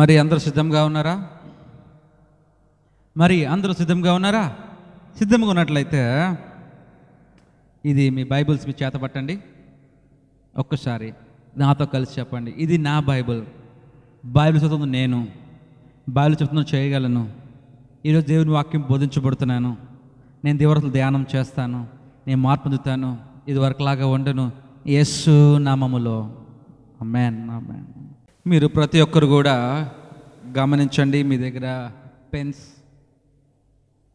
మరి అందరూ సిద్ధంగా ఉన్నారా మరి అందరూ సిద్ధంగా ఉన్నారా సిద్ధంగా ఉన్నట్లయితే ఇది మీ బైబిల్స్ మీ చేత పట్టండి ఒక్కసారి నాతో కలిసి చెప్పండి ఇది నా బైబిల్ బైబిల్ చదువుతుంది నేను బైబిల్ చెప్తున్నాను చేయగలను ఈరోజు దేవుని వాక్యం బోధించబడుతున్నాను నేను దేవరతలు ధ్యానం చేస్తాను నేను మార్పు పొందుతాను ఇది వరకులాగా ఉండను యేసు నామములో అమ్మాన్ మ్యాన్ మీరు ప్రతి ఒక్కరు కూడా గమనించండి మీ దగ్గర పెన్స్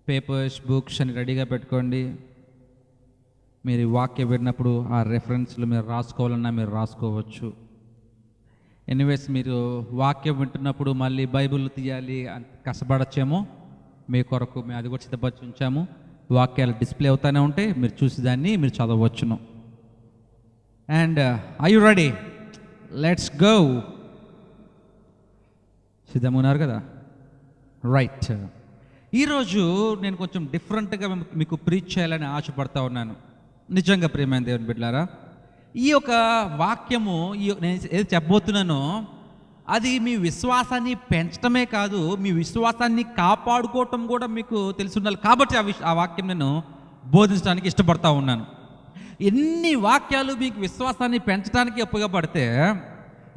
పేపర్స్ బుక్స్ అని రెడీగా పెట్టుకోండి మీరు వాక్య విన్నప్పుడు ఆ రెఫరెన్స్లు మీరు రాసుకోవాలన్నా మీరు రాసుకోవచ్చు ఎనీవేస్ మీరు వాక్యం వింటున్నప్పుడు మళ్ళీ బైబిల్ తీయాలి అని కష్టపడచ్చేమో మీ కొరకు మేము అది కూడా సిద్ధపరిచి ఉంచాము వాక్యాలు డిస్ప్లే అవుతూనే ఉంటే మీరు చూసి దాన్ని మీరు చదవచ్చును and are you ready let's go సిద్ధమున్నారు ఉన్నారు కదా రైట్ ఈరోజు నేను కొంచెం డిఫరెంట్గా మీకు ప్రీచ్ చేయాలని ఆశపడతా ఉన్నాను నిజంగా ప్రేమైన దేవుని బిడ్డారా ఈ యొక్క వాక్యము ఈ నేను ఏది చెప్పబోతున్నానో అది మీ విశ్వాసాన్ని పెంచడమే కాదు మీ విశ్వాసాన్ని కాపాడుకోవటం కూడా మీకు తెలుసుండాలి కాబట్టి ఆ విష ఆ వాక్యం నేను బోధించడానికి ఇష్టపడతా ఉన్నాను ఎన్ని వాక్యాలు మీకు విశ్వాసాన్ని పెంచడానికి ఉపయోగపడితే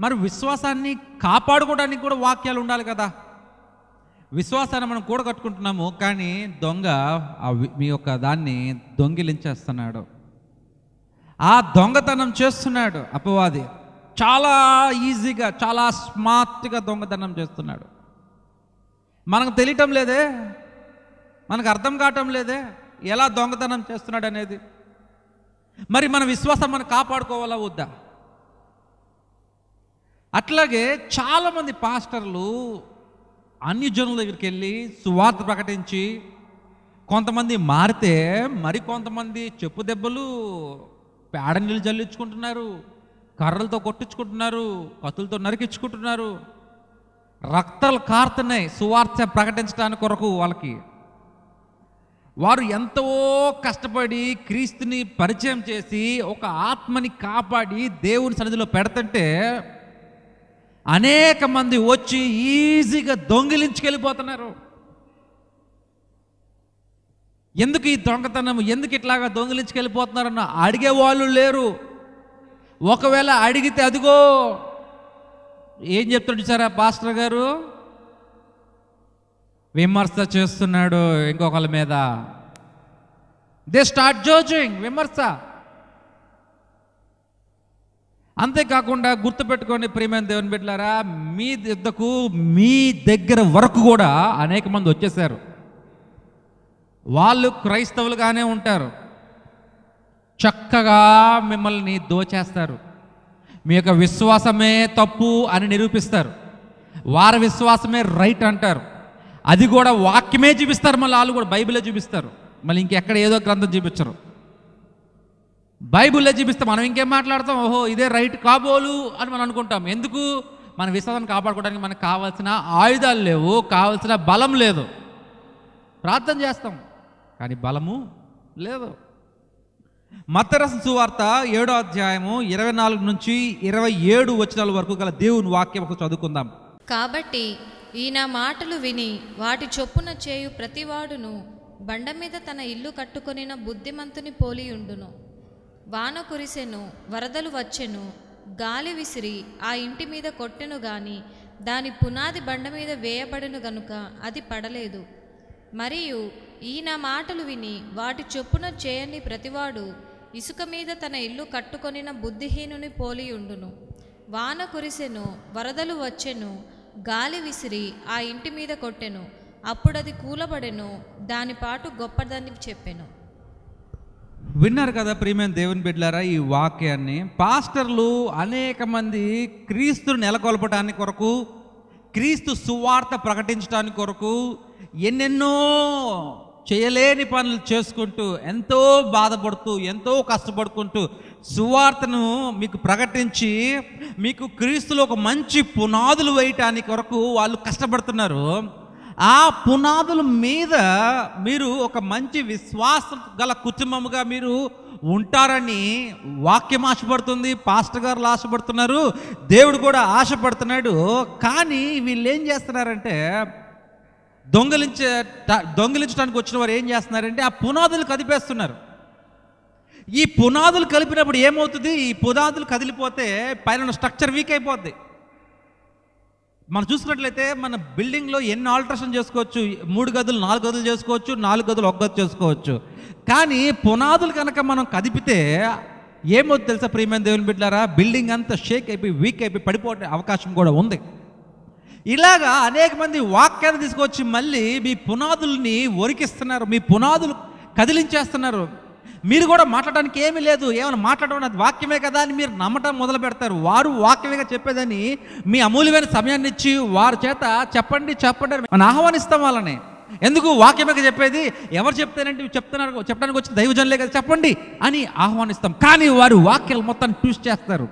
మరి విశ్వాసాన్ని కాపాడుకోవడానికి కూడా వాక్యాలు ఉండాలి కదా విశ్వాసాన్ని మనం కట్టుకుంటున్నాము కానీ దొంగ మీ యొక్క దాన్ని దొంగిలించేస్తున్నాడు ఆ దొంగతనం చేస్తున్నాడు అపవాది చాలా ఈజీగా చాలా స్మార్ట్గా దొంగతనం చేస్తున్నాడు మనకు తెలియటం లేదే మనకు అర్థం కావటం లేదే ఎలా దొంగతనం చేస్తున్నాడు అనేది మరి మన విశ్వాసం మనం కాపాడుకోవాలా వద్దా అట్లాగే చాలామంది పాస్టర్లు అన్ని జనుల దగ్గరికి వెళ్ళి సువార్త ప్రకటించి కొంతమంది మారితే మరి కొంతమంది చెప్పు దెబ్బలు పేడ నీళ్ళు జల్లించుకుంటున్నారు కర్రలతో కొట్టించుకుంటున్నారు కత్తులతో నరికించుకుంటున్నారు రక్తాలు కారుతున్నాయి సువార్త ప్రకటించడానికి కొరకు వాళ్ళకి వారు ఎంతో కష్టపడి క్రీస్తుని పరిచయం చేసి ఒక ఆత్మని కాపాడి దేవుని సన్నిధిలో పెడతంటే అనేక మంది వచ్చి ఈజీగా దొంగిలించుకెళ్ళిపోతున్నారు ఎందుకు ఈ దొంగతనం ఎందుకు ఇట్లాగా దొంగిలించుకెళ్ళిపోతున్నారన్న వాళ్ళు లేరు ఒకవేళ అడిగితే అదిగో ఏం చెప్తుంటే సారా పాస్టర్ గారు విమర్శ చేస్తున్నాడు ఇంకొకళ్ళ మీద దే స్టార్ట్ జోజింగ్ విమర్శ అంతేకాకుండా గుర్తుపెట్టుకోండి ప్రియమైన దేవుని బిడ్డలారా మీ యుద్ధకు మీ దగ్గర వరకు కూడా అనేక మంది వచ్చేసారు వాళ్ళు క్రైస్తవులుగానే ఉంటారు చక్కగా మిమ్మల్ని దోచేస్తారు మీ యొక్క విశ్వాసమే తప్పు అని నిరూపిస్తారు వారి విశ్వాసమే రైట్ అంటారు అది కూడా వాక్యమే చూపిస్తారు మళ్ళీ వాళ్ళు కూడా బైబిలే చూపిస్తారు మళ్ళీ ఇంకెక్కడ ఏదో గ్రంథం చూపించరు బైబుల్లో చూపిస్తే మనం ఇంకేం మాట్లాడతాం ఓహో ఇదే రైట్ కాబోలు అని మనం అనుకుంటాం ఎందుకు మన విశ్వాసాన్ని కాపాడుకోవడానికి మనకు కావాల్సిన ఆయుధాలు లేవు కావాల్సిన బలం లేదు ప్రార్థన చేస్తాం కానీ బలము లేదు మత్తరస సువార్త ఏడో అధ్యాయము ఇరవై నాలుగు నుంచి ఇరవై ఏడు వచనాల వరకు గల దేవుని వాక్యం చదువుకుందాం కాబట్టి ఈయన మాటలు విని వాటి చొప్పున చేయు ప్రతివాడును బండ మీద తన ఇల్లు కట్టుకొనిన బుద్ధిమంతుని పోలి ఉండును వాన కురిసెను వరదలు వచ్చెను గాలి విసిరి ఆ ఇంటి మీద కొట్టెను గాని దాని పునాది బండ మీద వేయబడెను గనుక అది పడలేదు మరియు ఈయన మాటలు విని వాటి చొప్పున చేయని ప్రతివాడు ఇసుక మీద తన ఇల్లు కట్టుకొనిన బుద్ధిహీనుని పోలియుండును వాన కురిసెను వరదలు వచ్చెను గాలి విసిరి ఆ ఇంటి మీద కొట్టెను అప్పుడది కూలబడెను దానిపాటు గొప్పదని చెప్పెను విన్నారు కదా ప్రియమైన దేవుని బిడ్డలారా ఈ వాక్యాన్ని పాస్టర్లు అనేక మంది క్రీస్తును నెలకొల్పటానికి కొరకు క్రీస్తు సువార్త ప్రకటించడానికి కొరకు ఎన్నెన్నో చేయలేని పనులు చేసుకుంటూ ఎంతో బాధపడుతూ ఎంతో కష్టపడుకుంటూ సువార్తను మీకు ప్రకటించి మీకు క్రీస్తులో ఒక మంచి పునాదులు వేయటానికి కొరకు వాళ్ళు కష్టపడుతున్నారు ఆ పునాదుల మీద మీరు ఒక మంచి విశ్వాసం గల కుటుంబముగా మీరు ఉంటారని వాక్యం ఆశపడుతుంది పాస్టర్ గారు ఆశపడుతున్నారు దేవుడు కూడా ఆశపడుతున్నాడు కానీ వీళ్ళు ఏం చేస్తున్నారంటే దొంగలించే దొంగిలించడానికి వచ్చిన వారు ఏం చేస్తున్నారంటే ఆ పునాదులు కదిపేస్తున్నారు ఈ పునాదులు కలిపినప్పుడు ఏమవుతుంది ఈ పునాదులు కదిలిపోతే పైన స్ట్రక్చర్ వీక్ అయిపోద్ది మనం చూసుకున్నట్లయితే మన బిల్డింగ్లో ఎన్ని ఆల్ట్రేషన్ చేసుకోవచ్చు మూడు గదులు నాలుగు గదులు చేసుకోవచ్చు నాలుగు గదులు ఒక గది చేసుకోవచ్చు కానీ పునాదులు కనుక మనం కదిపితే ఏమవుతుంది తెలుసా ప్రియమైన దేవుని బిడ్డారా బిల్డింగ్ అంతా షేక్ అయిపోయి వీక్ అయిపోయి పడిపోయే అవకాశం కూడా ఉంది ఇలాగా అనేక మంది వాక్యాన్ని తీసుకొచ్చి మళ్ళీ మీ పునాదుల్ని ఒరికిస్తున్నారు మీ పునాదులు కదిలించేస్తున్నారు మీరు కూడా మాట్లాడడానికి ఏమీ లేదు ఏమైనా మాట్లాడడం అది వాక్యమే కదా అని మీరు నమ్మటం మొదలు పెడతారు వారు వాక్యమేగా చెప్పేదని మీ అమూల్యమైన సమయాన్ని ఇచ్చి వారి చేత చెప్పండి చెప్పండి మనం ఆహ్వానిస్తాం వాళ్ళని ఎందుకు వాక్యమేగా చెప్పేది ఎవరు చెప్తానంటే చెప్తున్నారు చెప్పడానికి వచ్చిన దైవజనులే కదా చెప్పండి అని ఆహ్వానిస్తాం కానీ వారు వాక్యాలు మొత్తాన్ని ట్యూస్ చేస్తారు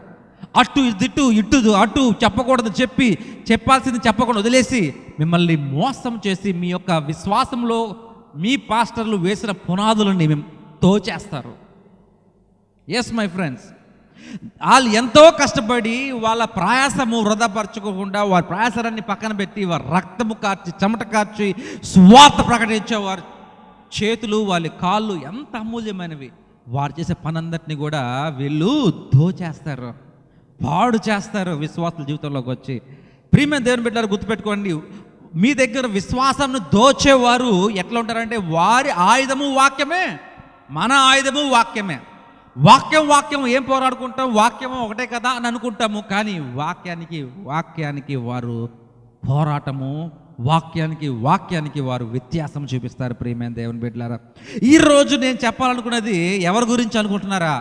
అటు ఇటు ఇటు అటు చెప్పకూడదు చెప్పి చెప్పాల్సింది చెప్పకుండా వదిలేసి మిమ్మల్ని మోసం చేసి మీ యొక్క విశ్వాసంలో మీ పాస్టర్లు వేసిన పునాదులని మేము తోచేస్తారు ఎస్ మై ఫ్రెండ్స్ వాళ్ళు ఎంతో కష్టపడి వాళ్ళ ప్రయాసము వృధపరచుకోకుండా వారి ప్రయాసాన్ని పక్కన పెట్టి వారి రక్తము కార్చి చెమట కార్చి స్వార్థ ప్రకటించే వారి చేతులు వాళ్ళ కాళ్ళు ఎంత అమూల్యమైనవి వారు చేసే పనందరినీ కూడా వీళ్ళు దోచేస్తారు పాడు చేస్తారు విశ్వాసుల జీవితంలోకి వచ్చి ప్రీమియం దేవుని బిడ్డలు గుర్తుపెట్టుకోండి మీ దగ్గర విశ్వాసంను దోచేవారు ఎట్లా ఉంటారంటే వారి ఆయుధము వాక్యమే మన ఆయుధము వాక్యమే వాక్యం వాక్యం ఏం పోరాడుకుంటాం వాక్యం ఒకటే కదా అని అనుకుంటాము కానీ వాక్యానికి వాక్యానికి వారు పోరాటము వాక్యానికి వాక్యానికి వారు వ్యత్యాసం చూపిస్తారు ప్రియమైన దేవుని బిడ్డలారా ఈరోజు నేను చెప్పాలనుకున్నది ఎవరి గురించి అనుకుంటున్నారా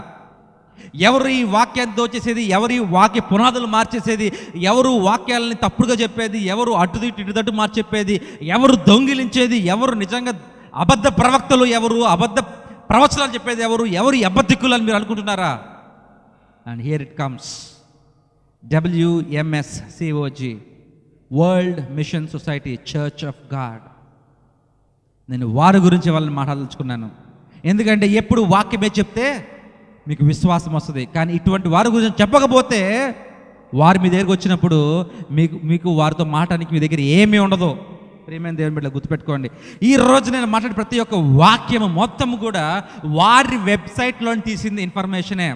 ఎవరు ఈ వాక్యాన్ని దోచేసేది ఎవరి వాక్య పునాదులు మార్చేసేది ఎవరు వాక్యాలని తప్పుడుగా చెప్పేది ఎవరు అటుదిట్టు ఇటుదట్టు మార్చెప్పేది ఎవరు దొంగిలించేది ఎవరు నిజంగా అబద్ధ ప్రవక్తలు ఎవరు అబద్ధ ప్రవచనాలు చెప్పేది ఎవరు ఎవరు ఎబ్బతిక్కులు అని మీరు అనుకుంటున్నారా and here it comes WMS COG world mission society church of God నేను వారి గురించి వాళ్ళని మాట్లాడదలుచుకున్నాను ఎందుకంటే ఎప్పుడు వాక్యమే చెప్తే మీకు విశ్వాసం వస్తుంది కానీ ఇటువంటి వారి గురించి చెప్పకపోతే వారు మీ దగ్గరికి వచ్చినప్పుడు మీకు మీకు వారితో మాట్లాడానికి మీ దగ్గర ఏమీ ఉండదు ప్రేమైన దేవుని బిడ్డ గుర్తుపెట్టుకోండి ఈ రోజు నేను మాట్లాడే ప్రతి ఒక్క వాక్యము మొత్తం కూడా వారి వెబ్సైట్లోని తీసింది ఇన్ఫర్మేషనే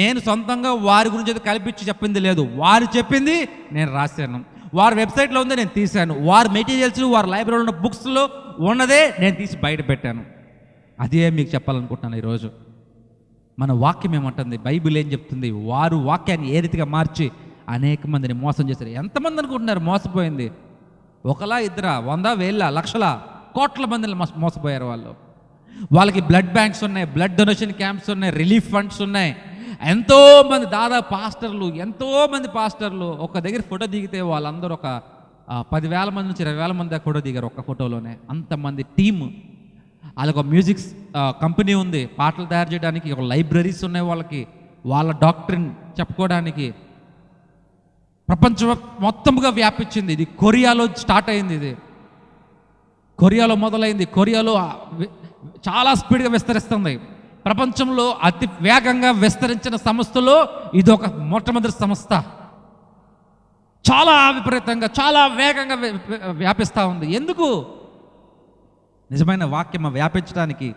నేను సొంతంగా వారి గురించి అది కల్పించి చెప్పింది లేదు వారు చెప్పింది నేను రాశాను వారి వెబ్సైట్లో ఉంది నేను తీశాను వారి మెటీరియల్స్ వారి లైబ్రరీలో ఉన్న బుక్స్లో ఉన్నదే నేను తీసి బయట పెట్టాను అదే మీకు చెప్పాలనుకుంటున్నాను ఈరోజు మన వాక్యం ఏమంటుంది బైబిల్ ఏం చెప్తుంది వారు వాక్యాన్ని ఏ రీతిగా మార్చి అనేక మందిని మోసం చేశారు ఎంతమంది అనుకుంటున్నారు మోసపోయింది ఒకలా ఇద్దర వంద వేల లక్షల కోట్ల మందిని మోసపోయారు వాళ్ళు వాళ్ళకి బ్లడ్ బ్యాంక్స్ ఉన్నాయి బ్లడ్ డొనేషన్ క్యాంప్స్ ఉన్నాయి రిలీఫ్ ఫండ్స్ ఉన్నాయి ఎంతోమంది దాదాపు పాస్టర్లు ఎంతోమంది పాస్టర్లు ఒక దగ్గర ఫోటో దిగితే వాళ్ళందరూ ఒక పదివేల మంది నుంచి ఇరవై వేల మంది ఫోటో దిగారు ఒక ఫోటోలోనే అంతమంది టీమ్ వాళ్ళకి ఒక మ్యూజిక్ కంపెనీ ఉంది పాటలు తయారు చేయడానికి ఒక లైబ్రరీస్ ఉన్నాయి వాళ్ళకి వాళ్ళ డాక్టర్ని చెప్పుకోవడానికి ప్రపంచ మొత్తంగా వ్యాపించింది ఇది కొరియాలో స్టార్ట్ అయింది ఇది కొరియాలో మొదలైంది కొరియాలో చాలా స్పీడ్గా విస్తరిస్తుంది ప్రపంచంలో అతి వేగంగా విస్తరించిన సంస్థలో ఇది ఒక మొట్టమొదటి సంస్థ చాలా విపరీతంగా చాలా వేగంగా వ్యాపిస్తూ ఉంది ఎందుకు నిజమైన వాక్యం వ్యాపించడానికి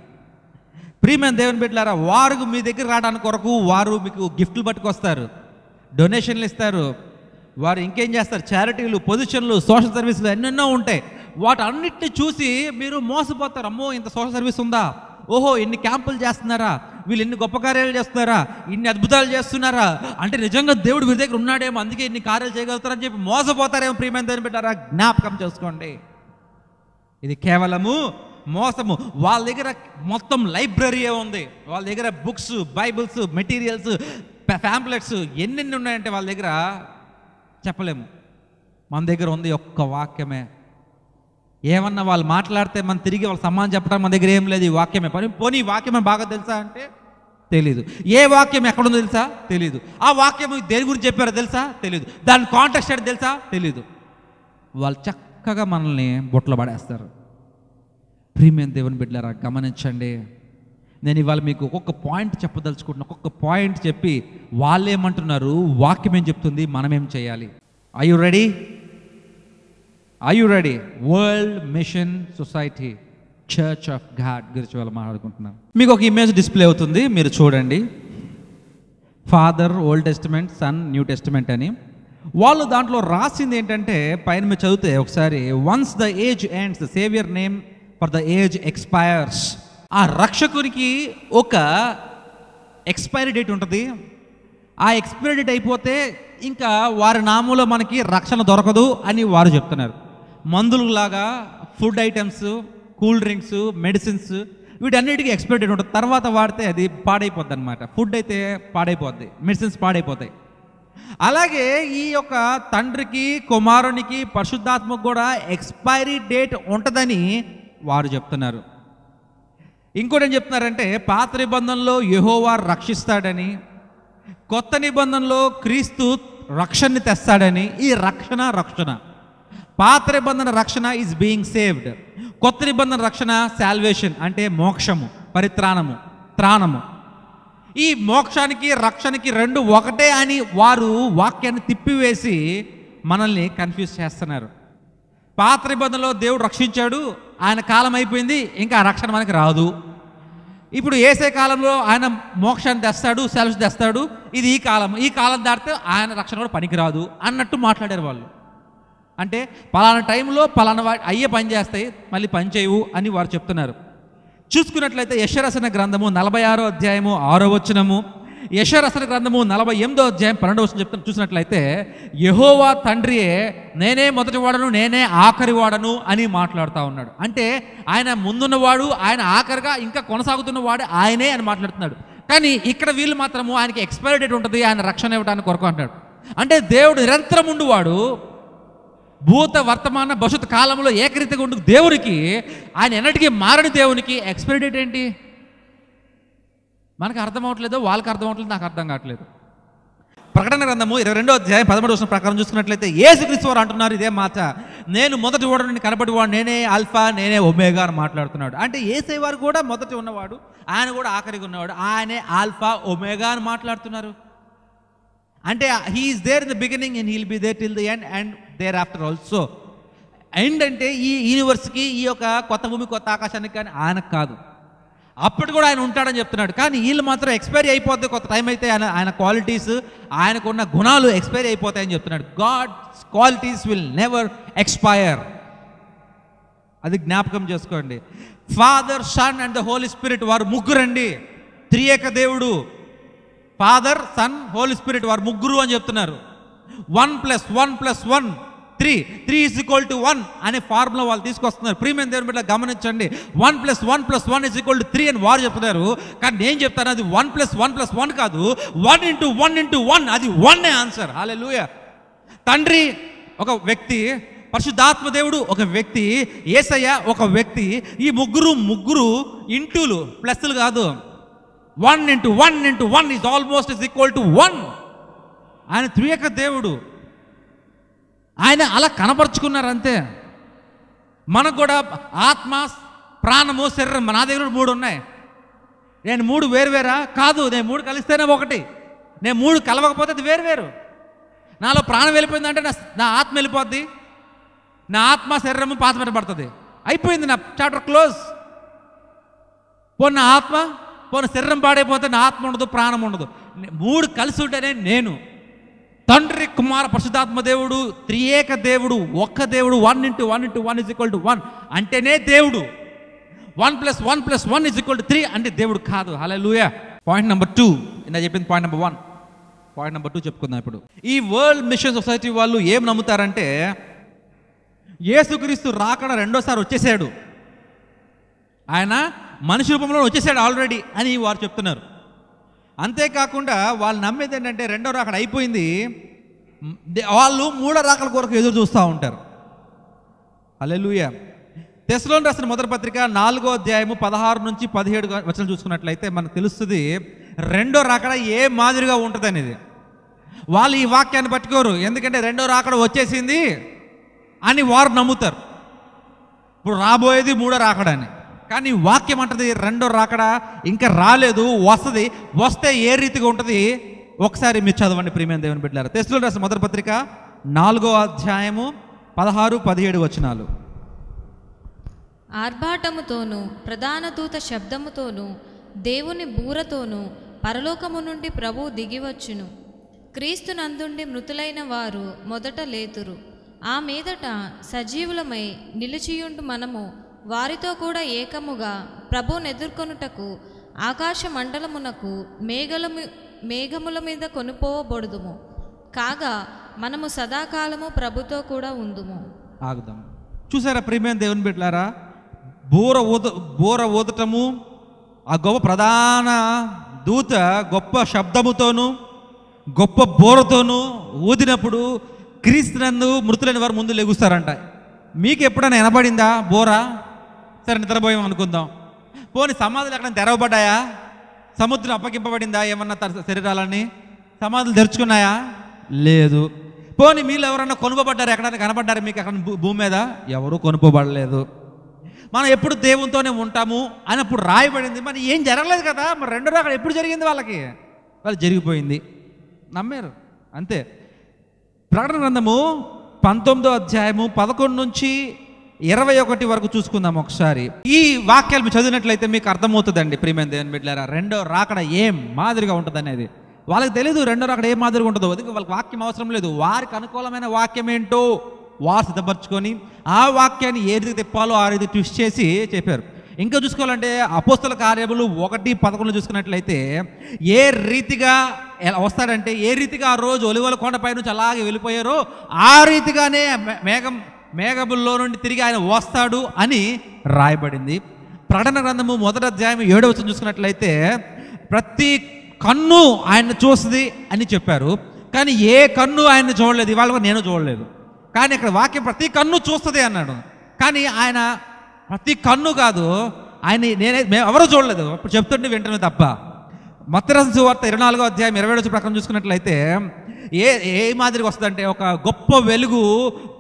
ప్రీమియం దేవుని బిడ్డలారా వారు మీ దగ్గర రావడానికి కొరకు వారు మీకు గిఫ్ట్లు పట్టుకొస్తారు డొనేషన్లు ఇస్తారు వారు ఇంకేం చేస్తారు చారిటీలు పొజిషన్లు సోషల్ సర్వీసులు ఎన్నెన్నో ఉంటాయి వాటన్నిటిని చూసి మీరు మోసపోతారు అమ్మో ఇంత సోషల్ సర్వీస్ ఉందా ఓహో ఇన్ని క్యాంపులు చేస్తున్నారా వీళ్ళు ఇన్ని గొప్ప కార్యాలు చేస్తున్నారా ఇన్ని అద్భుతాలు చేస్తున్నారా అంటే నిజంగా దేవుడు వీరి దగ్గర ఉన్నాడేమో అందుకే ఇన్ని కార్యాలు చేయగలుగుతారని చెప్పి మోసపోతారేమో ప్రియమైన దాన్ని పెట్టారా జ్ఞాపకం చేసుకోండి ఇది కేవలము మోసము వాళ్ళ దగ్గర మొత్తం లైబ్రరీ ఉంది వాళ్ళ దగ్గర బుక్స్ బైబుల్స్ మెటీరియల్స్ ఫ్యాంప్లెట్స్ ఎన్నెన్ని ఉన్నాయంటే వాళ్ళ దగ్గర చెప్పలేము మన దగ్గర ఉంది ఒక్క వాక్యమే ఏమన్నా వాళ్ళు మాట్లాడితే మనం తిరిగి వాళ్ళ సమానం చెప్పడం మన దగ్గర ఏం లేదు ఈ వాక్యమే పని పోనీ వాక్యమే బాగా తెలుసా అంటే తెలీదు ఏ వాక్యం ఎక్కడుందో తెలుసా తెలీదు ఆ వాక్యం దేని గురించి చెప్పారో తెలుసా తెలీదు దాని కాంటాక్ట్ ఏంటి తెలుసా తెలీదు వాళ్ళు చక్కగా మనల్ని బుట్టలు పడేస్తారు ప్రీమియం దేవుని బిడ్డారా గమనించండి నేను ఇవాళ మీకు ఒక్కొక్క పాయింట్ చెప్పదలుచుకుంటున్నా ఒక్కొక్క పాయింట్ చెప్పి వాళ్ళు ఏమంటున్నారు వాక్యం ఏం చెప్తుంది మనమేం చేయాలి are you ready are you ready world mission society church of God గురించి వాళ్ళు మాట్లాడుకుంటున్నాం మీకు ఒక ఇమేజ్ డిస్ప్లే అవుతుంది మీరు చూడండి father old testament son new testament అని వాళ్ళు దాంట్లో రాసింది ఏంటంటే పైన మీరు చదివితే ఒకసారి once the age ends the saviour name for the age expires ఆ రక్షకునికి ఒక ఎక్స్పైరీ డేట్ ఉంటుంది ఆ ఎక్స్పైరీ డేట్ అయిపోతే ఇంకా వారి నామంలో మనకి రక్షణ దొరకదు అని వారు చెప్తున్నారు లాగా food items cool drinks medicines వీటన్నిటికీ ఎక్స్పైరీ డేట్ ఉంటుంది తర్వాత వాడితే అది పాడైపోద్ది అనమాట ఫుడ్ అయితే పాడైపోద్ది మెడిసిన్స్ పాడైపోతాయి అలాగే ఈ యొక్క తండ్రికి కుమారునికి పరిశుద్ధాత్మకు కూడా ఎక్స్పైరీ డేట్ ఉంటుందని వారు చెప్తున్నారు ఇంకోటి ఏం చెప్తున్నారంటే పాత నిబంధనలో యహోవా రక్షిస్తాడని కొత్త నిబంధనలో క్రీస్తు రక్షణని తెస్తాడని ఈ రక్షణ రక్షణ పాత నిబంధన రక్షణ ఈజ్ బీయింగ్ సేవ్డ్ కొత్త నిబంధన రక్షణ శాల్వేషన్ అంటే మోక్షము పరిత్రాణము త్రాణము ఈ మోక్షానికి రక్షణకి రెండు ఒకటే అని వారు వాక్యాన్ని తిప్పివేసి మనల్ని కన్ఫ్యూజ్ చేస్తున్నారు పాత నిబంధనలో దేవుడు రక్షించాడు ఆయన కాలం అయిపోయింది ఇంకా రక్షణ మనకి రాదు ఇప్పుడు ఏసే కాలంలో ఆయన మోక్షాన్ని తెస్తాడు సెల్ఫ్ తెస్తాడు ఇది ఈ కాలం ఈ కాలం దాటితే ఆయన రక్షణ కూడా పనికిరాదు అన్నట్టు మాట్లాడారు వాళ్ళు అంటే పలానా టైంలో పలానా అయ్యే పని చేస్తాయి మళ్ళీ పని చేయవు అని వారు చెప్తున్నారు చూసుకున్నట్లయితే యశరసన గ్రంథము నలభై ఆరో అధ్యాయము ఆరో వచనము యశరసన గ్రంథము నలభై ఎనిమిదో అధ్యాయం పన్నెండు వచ్చిన చెప్తాను చూసినట్లయితే యహోవా తండ్రియే నేనే మొదటి వాడను నేనే ఆఖరి వాడను అని మాట్లాడుతూ ఉన్నాడు అంటే ఆయన ముందున్నవాడు ఆయన ఆఖరిగా ఇంకా కొనసాగుతున్నవాడు ఆయనే అని మాట్లాడుతున్నాడు కానీ ఇక్కడ వీళ్ళు మాత్రము ఆయనకి ఎక్స్పైరీ డేట్ ఉంటుంది ఆయన రక్షణ ఇవ్వడానికి కొరకు అంటాడు అంటే దేవుడు నిరంతరం ఉండువాడు భూత వర్తమాన భవిష్యత్ కాలంలో ఏకరీతిగా ఉండు దేవునికి ఆయన ఎన్నటికీ మారని దేవునికి ఎక్స్పైరీ డేట్ ఏంటి మనకు అర్థం అవట్లేదో వాళ్ళకి అర్థం అవట్లేదు నాకు అర్థం కావట్లేదు ప్రకటన గ్రంథము ఇరవై రెండో అధ్యాయం పదమూడు వచ్చిన ప్రకారం చూసుకున్నట్లయితే ఏసుక్రీస్తు వారు అంటున్నారు ఇదే మాట నేను మొదటి నుండి కనబడి వాడు నేనే ఆల్ఫా నేనే ఒమేగా అని మాట్లాడుతున్నాడు అంటే ఏసై వారు కూడా మొదటి ఉన్నవాడు ఆయన కూడా ఆఖరికి ఉన్నవాడు ఆయనే ఆల్ఫా ఒమేగా అని మాట్లాడుతున్నారు అంటే he is there in the beginning and he'll be there till the end and there after also end అంటే ఈ యూనివర్స్కి ఈ యొక్క కొత్త భూమి కొత్త ఆకాశానికి కానీ ఆయనకు కాదు అప్పుడు కూడా ఆయన ఉంటాడని చెప్తున్నాడు కానీ వీళ్ళు మాత్రం ఎక్స్పైరీ అయిపోద్ది కొత్త టైం అయితే ఆయన ఆయన క్వాలిటీస్ ఆయనకున్న గుణాలు ఎక్స్పైరీ అయిపోతాయని చెప్తున్నాడు God qualities will never expire అది జ్ఞాపకం చేసుకోండి father son and the holy spirit వారు అండి త్రియేక దేవుడు ఫాదర్ సన్ హోలీ స్పిరిట్ వారు ముగ్గురు అని చెప్తున్నారు one plus one plus one three three is equal to one అనే ఫార్ములా వాళ్ళు తీసుకొస్తున్నారు ప్రీమియం దేవుని బిడ్డ గమనించండి one plus one plus one is equal to three అని వారు చెప్తున్నారు కానీ నేను చెప్తాను అది one plus one plus one కాదు one into one into one అది వన్ ఆన్సర్ హాలే లూయ తండ్రి ఒక వ్యక్తి పరిశుద్ధాత్మ దేవుడు ఒక వ్యక్తి ఏసయ్య ఒక వ్యక్తి ఈ ముగ్గురు ముగ్గురు ఇంటూలు ప్లస్లు కాదు one into one into one is almost is equal to one ఆయన త్రియక దేవుడు ఆయన అలా కనపరుచుకున్నారు అంతే మనకు కూడా ఆత్మ ప్రాణము శరీరం నా దగ్గర మూడు ఉన్నాయి నేను మూడు వేరువేరా కాదు నేను మూడు కలిస్తేనే ఒకటి నేను మూడు కలవకపోతే అది వేరువేరు నాలో ప్రాణం వెళ్ళిపోయిందంటే నా ఆత్మ వెళ్ళిపోద్ది నా ఆత్మ శరీరము పాత పడుతుంది అయిపోయింది నా చాప్టర్ క్లోజ్ పోన్న ఆత్మ పోన్న శరీరం పాడైపోతే నా ఆత్మ ఉండదు ప్రాణం ఉండదు మూడు కలిసి ఉంటేనే నేను తండ్రి కుమార పరిశుధాత్మ దేవుడు త్రియేక దేవుడు ఒక్క దేవుడు one into one into one is equal to one అంటేనే దేవుడు one plus one plus one is equal to three అంటే దేవుడు కాదు అలా లూయా పాయింట్ నెంబర్ టూ నేను చెప్పింది point number one point number two చెప్పుకుందాం ఇప్పుడు ఈ వరల్డ్ మిషన్ సొసైటీ వాళ్ళు ఏం నమ్ముతారంటే ఏసుక్రీస్తు రాకడ రెండోసారి వచ్చేసాడు ఆయన మనిషి రూపంలో వచ్చేసాడు ఆల్రెడీ అని వారు చెప్తున్నారు అంతేకాకుండా వాళ్ళు నమ్మేది ఏంటంటే రెండో రాకడ అయిపోయింది వాళ్ళు మూడో రాకల కొరకు ఎదురు చూస్తూ ఉంటారు అల్లెలుయ తెసలోని రాసిన మొదటి పత్రిక నాలుగో అధ్యాయము పదహారు నుంచి పదిహేడు వచ్చిన చూసుకున్నట్లయితే మనకు తెలుస్తుంది రెండో రాకడ ఏ మాదిరిగా ఉంటుంది అనేది వాళ్ళు ఈ వాక్యాన్ని పట్టుకోరు ఎందుకంటే రెండో రాకడ వచ్చేసింది అని వారు నమ్ముతారు ఇప్పుడు రాబోయేది మూడో రాకడని కానీ వాక్యం అంటది రెండో రాకడా ఇంకా రాలేదు వస్తుంది వస్తే ఏ రీతిగా ఉంటుంది ఒకసారి మీరు చదవండి ప్రీమియం దేవుని బిడ్డారు తెస్తులు రాసిన మొదటి పత్రిక నాలుగో అధ్యాయము పదహారు పదిహేడు వచనాలు ఆర్భాటముతోనూ ప్రధాన దూత శబ్దముతోనూ దేవుని బూరతోనూ పరలోకము నుండి ప్రభు దిగివచ్చును క్రీస్తునందుండి మృతులైన వారు మొదట లేతురు ఆ మీదట సజీవులమై నిలిచియుండు మనము వారితో కూడా ఏకముగా ప్రభునెదుర్కొనుటకు ఆకాశ మండలమునకు మేఘలము మేఘముల మీద కొనుపోబడుదుము కాగా మనము సదాకాలము ప్రభుతో కూడా ఉందుము ఆగుదాం చూసారా ప్రేమేం దేవుని బిడ్డలారా బోర ఊద బోర ఊదటము ఆ గొప్ప ప్రధాన దూత గొప్ప శబ్దముతోనూ గొప్ప బోరతోనూ ఊదినప్పుడు క్రీస్తునందు మృతులైన వారు ముందు లెగుస్తారంట మీకు ఎప్పుడైనా వినబడిందా బోరా సరే నిద్రపోయాం అనుకుందాం పోని సమాధులు ఎక్కడ తెరవబడ్డాయా సముద్రం అప్పగింపబడిందా ఏమన్నా శరీరాలని సమాధులు తెరుచుకున్నాయా లేదు పోని మీరు ఎవరన్నా కొనుకోబడ్డారు ఎక్కడైనా కనబడ్డారు మీకు ఎక్కడ భూమి మీద ఎవరు కొనుకోబడలేదు మనం ఎప్పుడు దేవునితోనే ఉంటాము అని అప్పుడు రాయబడింది మరి ఏం జరగలేదు కదా మరి రెండో అక్కడ ఎప్పుడు జరిగింది వాళ్ళకి వాళ్ళు జరిగిపోయింది నమ్మారు అంతే ప్రకటన గ్రంథము పంతొమ్మిదో అధ్యాయము పదకొండు నుంచి ఇరవై ఒకటి వరకు చూసుకుందాం ఒకసారి ఈ వాక్యాలు చదివినట్లయితే మీకు అర్థమవుతుందండి ప్రేమ దేవన్ బిడ్లారా రెండో రాకడ ఏం మాదిరిగా ఉంటుంది అనేది వాళ్ళకి తెలియదు రెండో రాకడ ఏం మాదిరిగా ఉంటుందో అందుకే వాళ్ళకి వాక్యం అవసరం లేదు వారికి అనుకూలమైన వాక్యం ఏంటో వారు సిద్ధపరచుకొని ఆ వాక్యాన్ని ఏ రీతి తిప్పాలో ఆ రీతి ట్విస్ట్ చేసి చెప్పారు ఇంకా చూసుకోవాలంటే అపోస్తుల కార్యములు ఒకటి పదకొండు చూసుకున్నట్లయితే ఏ రీతిగా వస్తాడంటే ఏ రీతిగా ఆ రోజు ఒలివల కొండపై నుంచి అలాగే వెళ్ళిపోయారో ఆ రీతిగానే మేఘం మేఘబుల్లో నుండి తిరిగి ఆయన వస్తాడు అని రాయబడింది ప్రకటన గ్రంథము మొదట అధ్యాయం ఏడవ చూసుకున్నట్లయితే ప్రతి కన్ను ఆయన చూస్తుంది అని చెప్పారు కానీ ఏ కన్ను ఆయన చూడలేదు ఇవాళ నేను చూడలేదు కానీ ఇక్కడ వాక్యం ప్రతి కన్ను చూస్తుంది అన్నాడు కానీ ఆయన ప్రతి కన్ను కాదు ఆయన నేనే మేము ఎవరూ చూడలేదు అప్పుడు చెప్తుంటే వింటనే తప్ప మత్రసు సువార్త ఇరవై నాలుగో అధ్యాయం ఇరవై ఏడు ప్రకారం చూసుకున్నట్లయితే ఏ ఏ మాదిరిగా వస్తుందంటే ఒక గొప్ప వెలుగు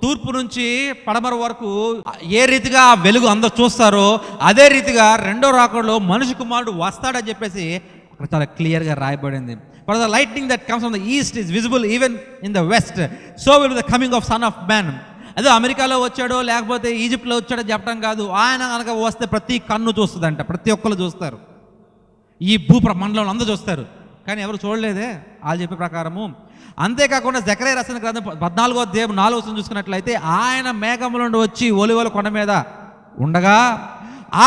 తూర్పు నుంచి పడమర వరకు ఏ రీతిగా ఆ వెలుగు అందరు చూస్తారో అదే రీతిగా రెండో రాకడలో మనిషి కుమారుడు వస్తాడని చెప్పేసి అక్కడ చాలా క్లియర్గా రాయబడింది for the lightning that comes from the east is visible even in the west so will the coming of son of man అదే అమెరికాలో వచ్చాడో లేకపోతే ఈజిప్ట్లో వచ్చాడో చెప్పడం కాదు ఆయన కనుక వస్తే ప్రతి కన్ను చూస్తుందంట ప్రతి ఒక్కరు చూస్తారు ఈ భూ మండలంలో అందరూ చూస్తారు కానీ ఎవరు చూడలేదే వాళ్ళు చెప్పే ప్రకారము అంతేకాకుండా జకరే రసన గ్రంథం పద్నాలుగో దేవు నాలుగో వచ్చిన చూసుకున్నట్లయితే ఆయన మేఘముల నుండి వచ్చి ఒలివల కొండ మీద ఉండగా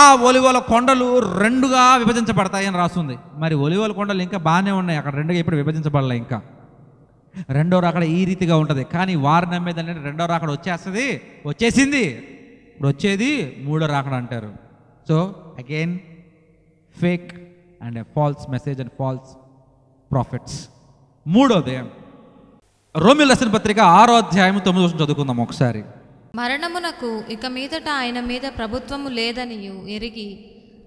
ఆ ఒలివల కొండలు రెండుగా విభజించబడతాయి అని రాస్తుంది మరి ఒలివల కొండలు ఇంకా బాగానే ఉన్నాయి అక్కడ రెండుగా ఇప్పుడు విభజించబడలే ఇంకా రెండో రాకడ ఈ రీతిగా ఉంటుంది కానీ వారు నమ్మేదండి రెండో రాకడ వచ్చేస్తుంది వచ్చేసింది ఇప్పుడు వచ్చేది మూడో రాకడ అంటారు so again fake and a false message and false prophets మూడోది రోమి లసన్ పత్రిక ఆరో అధ్యాయం తొమ్మిది వచ్చిన చదువుకుందాం ఒకసారి మరణమునకు ఇక మీదట ఆయన మీద ప్రభుత్వము లేదని ఎరిగి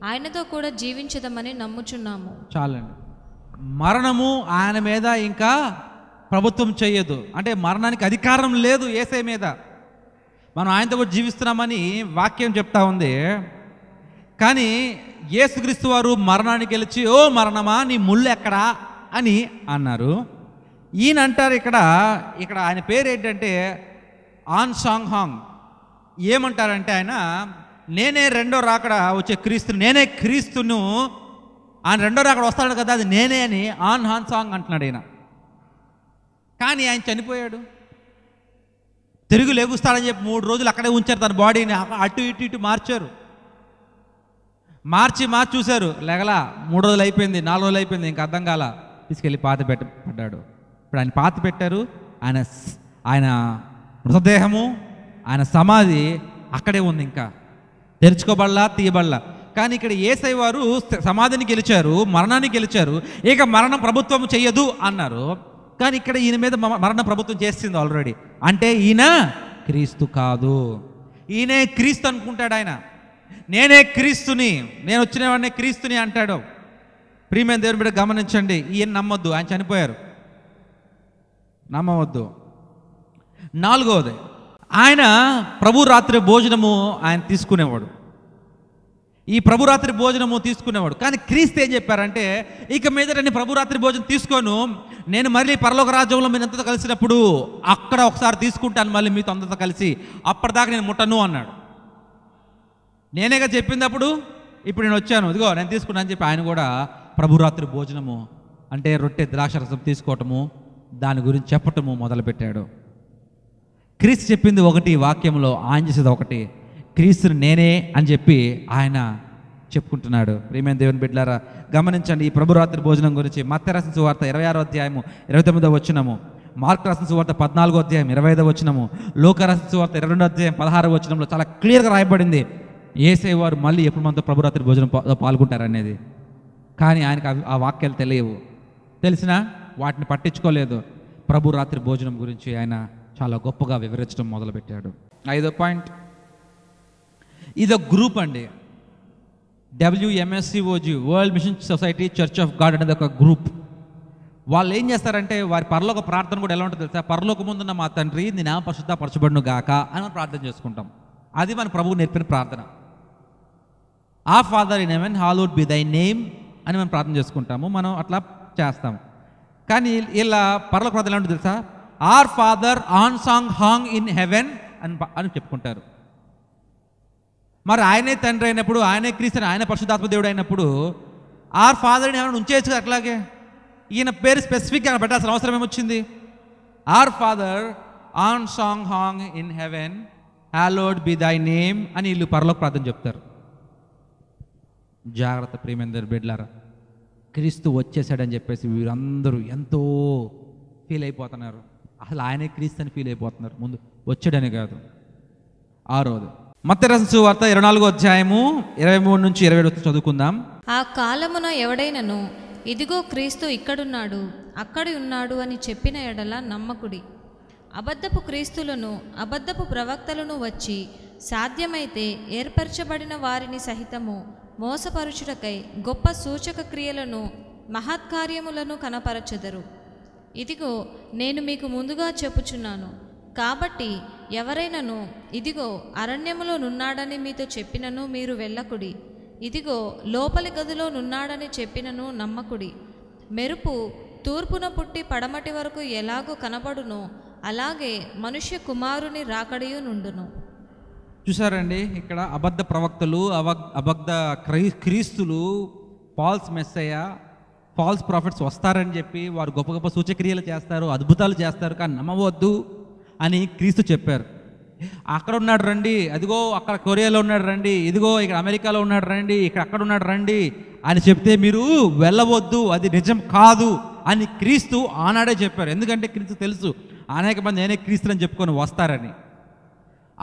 ఆయనతో కూడా జీవించదమని నమ్ముచున్నాము చాలండి మరణము ఆయన మీద ఇంకా ప్రభుత్వం చేయదు అంటే మరణానికి అధికారం లేదు ఏసే మీద మనం ఆయనతో కూడా జీవిస్తున్నామని వాక్యం చెప్తా ఉంది కానీ యేసుక్రీస్తు వారు మరణానికి గెలిచి ఓ మరణమా నీ ముళ్ళు ఎక్కడా అని అన్నారు ఈయన అంటారు ఇక్కడ ఇక్కడ ఆయన పేరు ఏంటంటే ఆన్ సాంగ్ హాంగ్ ఏమంటారంటే ఆయన నేనే రెండో రాకడ వచ్చే క్రీస్తు నేనే క్రీస్తును ఆయన రెండో రాకడ వస్తాడు కదా అది నేనే అని ఆన్ హాన్ సాంగ్ అంటున్నాడు ఆయన కానీ ఆయన చనిపోయాడు తిరిగి లేగుస్తాడని చెప్పి మూడు రోజులు అక్కడే ఉంచారు తన బాడీని అటు ఇటు ఇటు మార్చారు మార్చి మార్చి చూశారు లెగలా మూడు రోజులు అయిపోయింది నాలుగు రోజులు అయిపోయింది ఇంకా అర్థం కాల తీసుకెళ్ళి పాత పెట్ట పడ్డాడు ఇప్పుడు ఆయన పాత పెట్టారు ఆయన ఆయన మృతదేహము ఆయన సమాధి అక్కడే ఉంది ఇంకా తెరుచుకోబడలా తీయబడలా కానీ ఇక్కడ ఏసై వారు సమాధిని గెలిచారు మరణాన్ని గెలిచారు ఇక మరణం ప్రభుత్వం చేయదు అన్నారు కానీ ఇక్కడ ఈయన మీద మరణ ప్రభుత్వం చేసింది ఆల్రెడీ అంటే ఈయన క్రీస్తు కాదు ఈయనే క్రీస్తు అనుకుంటాడు ఆయన నేనే క్రీస్తుని నేను వచ్చిన వాడినే క్రీస్తుని అంటాడు ప్రీమియం దేవుని బిడ్డ గమనించండి ఈయన నమ్మొద్దు ఆయన చనిపోయారు నమ్మవద్దు నాలుగవది ఆయన ప్రభు రాత్రి భోజనము ఆయన తీసుకునేవాడు ఈ ప్రభురాత్రి భోజనము తీసుకునేవాడు కానీ క్రీస్తు ఏం చెప్పారంటే ఇక మీద నేను ప్రభురాత్రి భోజనం తీసుకోను నేను మళ్ళీ పరలోక రాజ్యంలో మీరు అంతతో కలిసినప్పుడు అక్కడ ఒకసారి తీసుకుంటాను మళ్ళీ మీతో అందరితో కలిసి అప్పటిదాకా నేను ముట్టను అన్నాడు నేనేగా చెప్పిందప్పుడు ఇప్పుడు నేను వచ్చాను ఇదిగో నేను తీసుకున్నాను చెప్పి ఆయన కూడా ప్రభురాత్రి భోజనము అంటే రొట్టె ద్రాక్షరసం తీసుకోవటము దాని గురించి చెప్పటము మొదలుపెట్టాడు క్రీస్తు చెప్పింది ఒకటి వాక్యంలో ఆయన చేసేది ఒకటి క్రీస్తుని నేనే అని చెప్పి ఆయన చెప్పుకుంటున్నాడు ప్రేమైన దేవుని బిడ్డలారా గమనించండి ఈ ప్రభురాత్రి భోజనం గురించి మత్త రాసిన సువార్త ఇరవై ఆరో అధ్యాయము ఇరవై తొమ్మిదో వచ్చినము మార్క్ రాసిన సువార్త పద్నాలుగో అధ్యాయం ఇరవై ఐదో వచ్చినము లోక రాసిన సువార్త ఇరవై రెండో అధ్యాయం పదహారో వచ్చినంలో చాలా క్లియర్గా రాయబడింది ఏసే వారు మళ్ళీ ఎప్పుడు మనతో ప్రభురాత్రి భోజనం పాల్గొంటారనేది కానీ ఆయనకు ఆ వాక్యాలు తెలియవు తెలిసినా వాటిని పట్టించుకోలేదు ప్రభు రాత్రి భోజనం గురించి ఆయన చాలా గొప్పగా వివరించడం మొదలుపెట్టాడు ఐదో పాయింట్ ఇదో గ్రూప్ అండి WMSCOG world mission society church of God అనేది ఒక గ్రూప్ వాళ్ళు ఏం చేస్తారంటే వారి పరలోక ప్రార్థన కూడా ఎలా ఉంటుంది తెలుసా పరలోక ముందున్న మా తండ్రి నేను పరిశుద్ధ పరచబడును గాక అని ప్రార్థన చేసుకుంటాం అది మన ప్రభువు నేర్పిన ప్రార్థన ఆ father in heaven hallowed be thy name అని మనం ప్రార్థన చేసుకుంటాము మనం అట్లా చేస్తాం కానీ ఇలా పర్లకు ప్రార్థన ఏమంటే తెలుసా our father Ahn Sahng Hong in heaven అని అని చెప్పుకుంటారు మరి ఆయనే తండ్రి అయినప్పుడు ఆయనే క్రీస్తుని ఆయన పరిశుద్ధాత్మ దేవుడు అయినప్పుడు ఆర్ ఫాదర్ ఏమైనా ఉంచేయచ్చు కదా అట్లాగే ఈయన పేరు స్పెసిఫిక్గా ఆయన పెట్టాల్సిన అవసరం ఏమొచ్చింది our father Ahn Sahng Hong in heaven hallowed be thy name అని వీళ్ళు పరలోక ప్రార్థన చెప్తారు జాగ్రత్త ప్రేమేందర్ బిడ్లారా క్రీస్తు వచ్చేసాడని చెప్పేసి వీరందరూ ఎంతో ఫీల్ అయిపోతున్నారు అసలు ఆయనే క్రీస్తు అని ఫీల్ అయిపోతున్నారు ముందు వచ్చాడని కాదు ఆరోది మత్తరసు వార్త ఇరవై నాలుగో అధ్యాయము ఇరవై మూడు నుంచి ఇరవై ఏడు చదువుకుందాం ఆ కాలమున ఎవడైనను ఇదిగో క్రీస్తు ఇక్కడున్నాడు అక్కడ ఉన్నాడు అని చెప్పిన ఎడల నమ్మకుడి అబద్ధపు క్రీస్తులను అబద్ధపు ప్రవక్తలను వచ్చి సాధ్యమైతే ఏర్పరచబడిన వారిని సహితము మోసపరుచుటకై గొప్ప సూచక క్రియలను మహత్కార్యములను కనపరచెదరు ఇదిగో నేను మీకు ముందుగా చెప్పుచున్నాను కాబట్టి ఎవరైనాను ఇదిగో అరణ్యములో నున్నాడని మీతో చెప్పినను మీరు వెళ్ళకుడి ఇదిగో లోపలి గదిలో నున్నాడని చెప్పినను నమ్మకుడి మెరుపు తూర్పున పుట్టి పడమటి వరకు ఎలాగో కనబడునో అలాగే మనుష్య కుమారుని రాకడియు నుండును చూసారండి ఇక్కడ అబద్ధ ప్రవక్తలు అబద్ధ క్రీస్తులు ఫాల్స్ మెస్సయ్య ఫాల్స్ ప్రాఫిట్స్ వస్తారని చెప్పి వారు గొప్ప గొప్ప సూచక్రియలు చేస్తారు అద్భుతాలు చేస్తారు కానీ నమ్మవద్దు అని క్రీస్తు చెప్పారు అక్కడ ఉన్నాడు రండి అదిగో అక్కడ కొరియాలో ఉన్నాడు రండి ఇదిగో ఇక్కడ అమెరికాలో ఉన్నాడు రండి ఇక్కడ అక్కడ ఉన్నాడు రండి అని చెప్తే మీరు వెళ్ళవద్దు అది నిజం కాదు అని క్రీస్తు ఆనాడే చెప్పారు ఎందుకంటే క్రీస్తు తెలుసు అనేక మంది నేనే అని చెప్పుకొని వస్తారని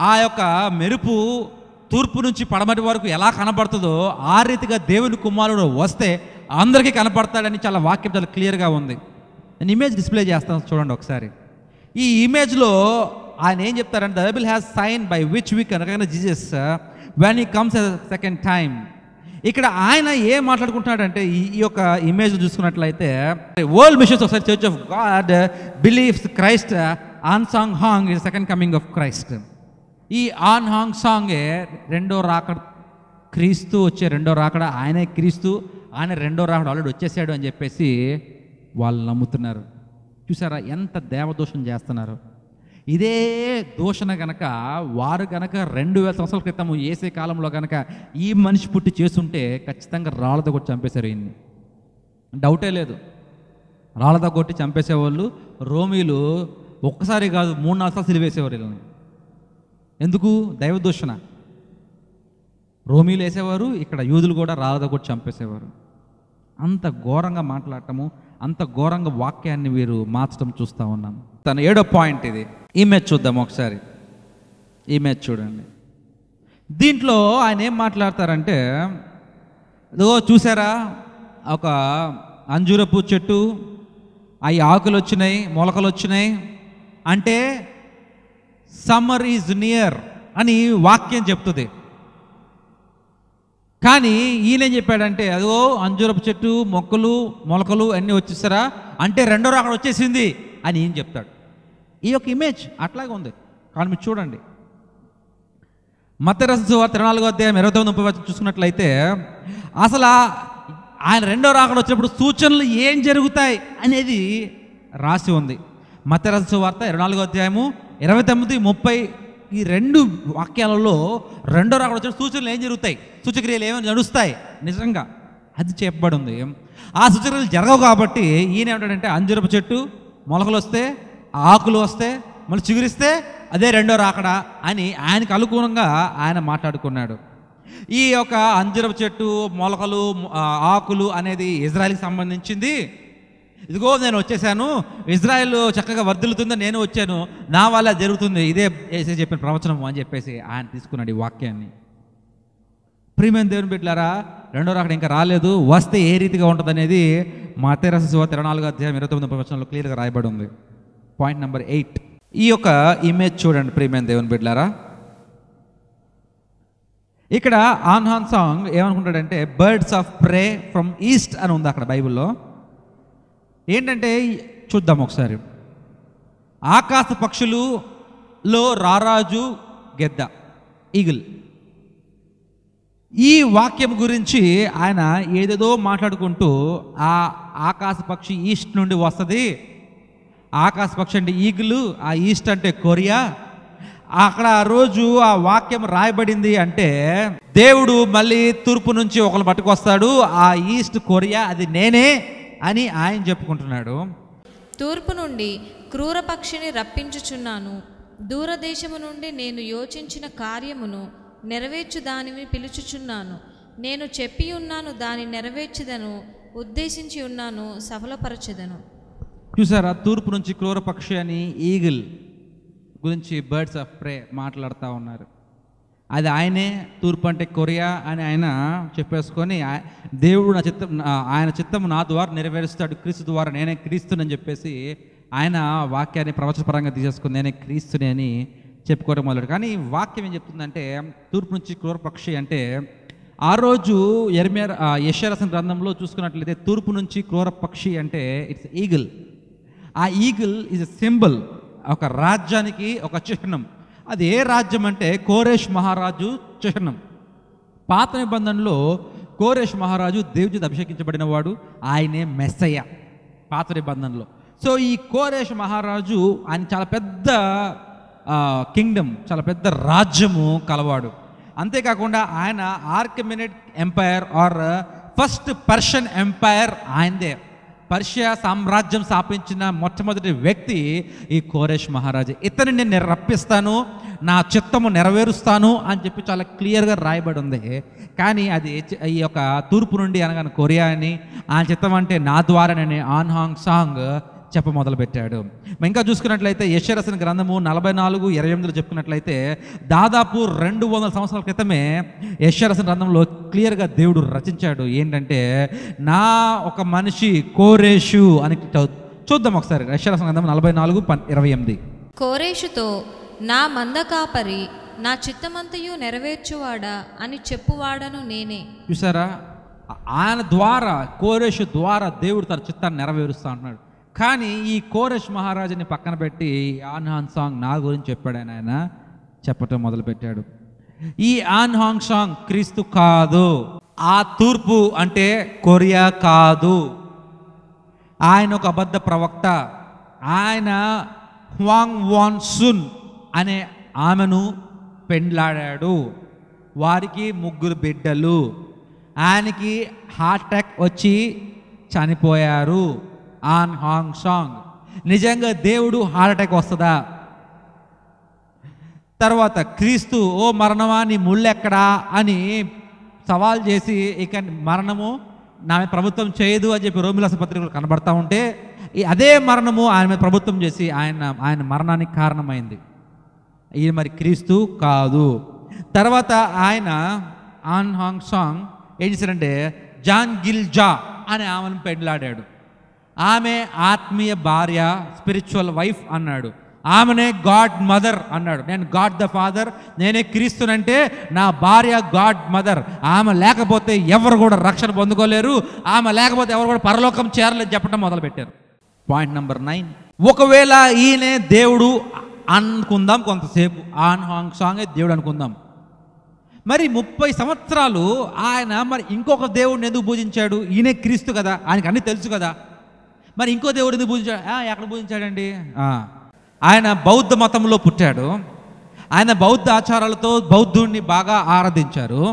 ఆ యొక్క మెరుపు తూర్పు నుంచి పడమటి వరకు ఎలా కనబడుతుందో ఆ రీతిగా దేవుని కుమారుడు వస్తే అందరికీ కనపడతాడని చాలా వాక్యం చాలా క్లియర్గా ఉంది నేను ఇమేజ్ డిస్ప్లే చేస్తాను చూడండి ఒకసారి ఈ ఇమేజ్లో ఆయన ఏం చెప్తారంటే this'll has sign by which we recognize Jesus when he comes second time ఇక్కడ ఆయన ఏం మాట్లాడుకుంటున్నాడంటే ఈ యొక్క ఇమేజ్ చూసుకున్నట్లయితే వరల్డ్ మిషన్స్ ఒకసారి church of God believes Christ Ahn Sahng Hong is second coming of Christ ఈ ఆన్ హాంగ్ సాంగే రెండో రాకడ క్రీస్తు వచ్చే రెండో రాకడ ఆయనే క్రీస్తు ఆయన రెండో రాకడ ఆల్రెడీ వచ్చేసాడు అని చెప్పేసి వాళ్ళు నమ్ముతున్నారు చూసారా ఎంత దేవదోషం చేస్తున్నారు ఇదే దూషణ గనక వారు గనక రెండు వేల సంవత్సరాల క్రితం వేసే కాలంలో గనక ఈ మనిషి పుట్టి చేస్తుంటే ఖచ్చితంగా రాళ్ళతో కొట్టి చంపేశారు ఈయన్ని డౌటే లేదు రాళ్ళతో కొట్టి చంపేసేవాళ్ళు రోమీలు ఒక్కసారి కాదు మూడు నాలుగు సార్లు సిలివేసేవారు వీళ్ళని ఎందుకు దైవ దూషణ రోమీలు వేసేవారు ఇక్కడ యూదులు కూడా రాధ కూడా చంపేసేవారు అంత ఘోరంగా మాట్లాడటము అంత ఘోరంగా వాక్యాన్ని వీరు మార్చడం చూస్తూ ఉన్నాం తన ఏడో పాయింట్ ఇది ఈ మ్యాచ్ చూద్దాం ఒకసారి ఈ మ్యాచ్ చూడండి దీంట్లో ఆయన ఏం మాట్లాడతారంటే ఇదిగో చూసారా ఒక అంజూరపు చెట్టు అవి ఆకులు వచ్చినాయి మొలకలు వచ్చినాయి అంటే సమ్మర్ ఈజ్ నియర్ అని వాక్యం చెప్తుంది కానీ ఏం చెప్పాడంటే అదో అంజూరపు చెట్టు మొక్కలు మొలకలు అన్నీ వచ్చేస్తారా అంటే రెండో అక్కడ వచ్చేసింది అని ఏం చెప్తాడు ఈ యొక్క ఇమేజ్ అట్లాగే ఉంది కానీ మీరు చూడండి మతరసు తిరణాలుగో అధ్యాయం ఇరవై తొమ్మిది ముప్పై చూసుకున్నట్లయితే అసలు ఆయన రెండో రాకడ వచ్చినప్పుడు సూచనలు ఏం జరుగుతాయి అనేది రాసి ఉంది మతరసు వార్త ఇరవై నాలుగో అధ్యాయము ఇరవై తొమ్మిది ముప్పై ఈ రెండు వాక్యాలలో రెండో రాకడ వచ్చిన సూచనలు ఏం జరుగుతాయి సూచక్రియలు ఏమైనా నడుస్తాయి నిజంగా అది చెప్పబడి ఉంది ఆ సూచక్రియలు జరగవు కాబట్టి ఈయన ఏమంటాడంటే అంజరపు చెట్టు మొలకలు వస్తే ఆకులు వస్తే మళ్ళీ చిగురిస్తే అదే రెండో రాకడా అని ఆయనకు అనుకూలంగా ఆయన మాట్లాడుకున్నాడు ఈ యొక్క అంజరపు చెట్టు మొలకలు ఆకులు అనేది ఇజ్రాయల్కి సంబంధించింది ఇదిగో నేను వచ్చేసాను ఇజ్రాయెల్ చక్కగా వర్ధిల్లుతుందని నేను వచ్చాను నా వల్ల జరుగుతుంది ఇదే వేసే చెప్పిన ప్రవచనం అని చెప్పేసి ఆయన తీసుకున్నాడు ఈ వాక్యాన్ని ప్రీమియం దేవుని బిడ్డలారా రెండో అక్కడ ఇంకా రాలేదు వస్తే ఏ రీతిగా ఉంటుంది అనేది మా తెరస శివ తిరణాలుగా అధ్యాయం ఇరవై తొమ్మిది ప్రవచనంలో క్లియర్గా రాయబడి ఉంది పాయింట్ నెంబర్ ఎయిట్ ఈ యొక్క ఇమేజ్ చూడండి ప్రీమియం దేవుని బిడ్డలారా ఇక్కడ ఆన్హాన్ సాంగ్ ఏమనుకుంటాడంటే birds of prey from east అని ఉంది అక్కడ బైబిల్లో ఏంటంటే చూద్దాం ఒకసారి ఆకాశ పక్షులు లో రారాజు గెద్ద ఈగుల్ ఈ వాక్యం గురించి ఆయన ఏదేదో మాట్లాడుకుంటూ ఆ ఆకాశ పక్షి ఈస్ట్ నుండి వస్తుంది ఆకాశ పక్షి అంటే ఈగులు ఆ ఈస్ట్ అంటే కొరియా అక్కడ ఆ రోజు ఆ వాక్యం రాయబడింది అంటే దేవుడు మళ్ళీ తూర్పు నుంచి ఒకరు పట్టుకొస్తాడు ఆ ఈస్ట్ కొరియా అది నేనే అని ఆయన చెప్పుకుంటున్నాడు తూర్పు నుండి క్రూరపక్షిని రప్పించుచున్నాను దూరదేశము నుండి నేను యోచించిన కార్యమును నెరవేర్చు దానిని పిలుచుచున్నాను నేను చెప్పి ఉన్నాను దాని నెరవేర్చదను ఉద్దేశించి ఉన్నాను సఫలపరచదను చూసారా తూర్పు నుంచి క్రూరపక్షి అని ఈగిల్ గురించి బర్డ్స్ ఆఫ్ ప్రే మాట్లాడుతూ ఉన్నారు అది ఆయనే తూర్పు అంటే కొరియా అని ఆయన చెప్పేసుకొని దేవుడు నా చిత్తం ఆయన చిత్తం నా ద్వారా నెరవేరుస్తాడు క్రీస్తు ద్వారా నేనే క్రీస్తునని చెప్పేసి ఆయన వాక్యాన్ని ప్రవచనపరంగా తీసేసుకుని నేనే క్రీస్తుని అని చెప్పుకోవడం మొదలు కానీ వాక్యం ఏం చెప్తుందంటే తూర్పు నుంచి క్రూర పక్షి అంటే ఆ రోజు ఎర్మే యశరసన గ్రంథంలో చూసుకున్నట్లయితే తూర్పు నుంచి క్రూర పక్షి అంటే ఇట్స్ ఈగిల్ ఆ ఈగిల్ ఈజ్ అ సింబల్ ఒక రాజ్యానికి ఒక చిహ్నం అది ఏ రాజ్యం అంటే కోరేష్ మహారాజు చిహ్నం పాత నిబంధనలో కోరేష్ మహారాజు దేవుడితో అభిషేకించబడిన వాడు ఆయనే మెస్సయ్య పాత నిబంధనలో సో ఈ కోరేష్ మహారాజు ఆయన చాలా పెద్ద కింగ్డమ్ చాలా పెద్ద రాజ్యము కలవాడు అంతేకాకుండా ఆయన Achaemenid empire or first Persian empire ఆయనదే పర్షియా సామ్రాజ్యం స్థాపించిన మొట్టమొదటి వ్యక్తి ఈ కోరేష్ మహారాజు ఇతని నేను రప్పిస్తాను నా చిత్తము నెరవేరుస్తాను అని చెప్పి చాలా క్లియర్గా రాయబడి ఉంది కానీ అది ఈ యొక్క తూర్పు నుండి అనగానే కొరియా అని ఆ చిత్తం అంటే నా ద్వారా ఆన్ ఆన్హాంగ్ సాంగ్ చెప్ప మొదలుపెట్టాడు ఇంకా చూసుకున్నట్లయితే యశరసన గ్రంథము నలభై నాలుగు ఇరవై ఎనిమిదిలో చెప్పుకున్నట్లయితే దాదాపు రెండు వందల సంవత్సరాల క్రితమే యశరసన గ్రంథంలో క్లియర్గా దేవుడు రచించాడు ఏంటంటే నా ఒక మనిషి కోరేషు అని చూద్దాం ఒకసారి యశరసన గ్రంథం నలభై నాలుగు పన్ ఇరవై ఎనిమిది కోరేషుతో నా మంద కాపరి నా చిత్తమంతయు నెరవేర్చువాడా అని చెప్పువాడను నేనే చూసారా ఆయన ద్వారా కోరేషు ద్వారా దేవుడు తన చిత్తాన్ని నెరవేరుస్తా అంటున్నాడు కానీ ఈ కోరష్ మహారాజుని పక్కన పెట్టి ఆన్హాన్ సాంగ్ నా గురించి చెప్పాడని ఆయన చెప్పటం మొదలుపెట్టాడు ఈ ఆన్హాంగ్ సాంగ్ క్రీస్తు కాదు ఆ తూర్పు అంటే కొరియా కాదు ఆయన ఒక అబద్ధ ప్రవక్త ఆయన హ్వాంగ్ వాన్ సున్ అనే ఆమెను పెండ్లాడాడు వారికి ముగ్గురు బిడ్డలు ఆయనకి హార్ట్ అటాక్ వచ్చి చనిపోయారు ఆన్ హాంగ్ షాంగ్ నిజంగా దేవుడు హార్ట్ అటాక్ వస్తుందా తర్వాత క్రీస్తు ఓ మరణమా నీ ముళ్ళెక్కడా అని సవాల్ చేసి ఇక మరణము నా ప్రభుత్వం చేయదు అని చెప్పి రోమిలాస పత్రికలు కనబడతా ఉంటే ఈ అదే మరణము ఆయన మీద ప్రభుత్వం చేసి ఆయన ఆయన మరణానికి కారణమైంది ఈయన మరి క్రీస్తు కాదు తర్వాత ఆయన ఆన్ హాంగ్ సాంగ్ ఏం చేశారంటే జాన్ గిల్ జా అనే ఆమెను పెళ్ళాడాడు ఆమె ఆత్మీయ భార్య స్పిరిచువల్ వైఫ్ అన్నాడు ఆమెనే గాడ్ మదర్ అన్నాడు నేను గాడ్ ద ఫాదర్ నేనే క్రీస్తునంటే నా భార్య గాడ్ మదర్ ఆమె లేకపోతే ఎవరు కూడా రక్షణ పొందుకోలేరు ఆమె లేకపోతే ఎవరు కూడా పరలోకం చేరలేదు చెప్పడం మొదలుపెట్టారు పాయింట్ నెంబర్ నైన్ ఒకవేళ ఈయనే దేవుడు అనుకుందాం కొంతసేపు ఆన్ హాంగ్ సాంగే దేవుడు అనుకుందాం మరి ముప్పై సంవత్సరాలు ఆయన మరి ఇంకొక దేవుడిని ఎందుకు పూజించాడు ఈయనే క్రీస్తు కదా ఆయనకు అన్నీ తెలుసు కదా మరి ఇంకో దేవుడిని పూజించాడు ఎక్కడ పూజించాడండి ఆయన బౌద్ధ మతంలో పుట్టాడు ఆయన బౌద్ధ ఆచారాలతో బౌద్ధుడిని బాగా ఆరాధించారు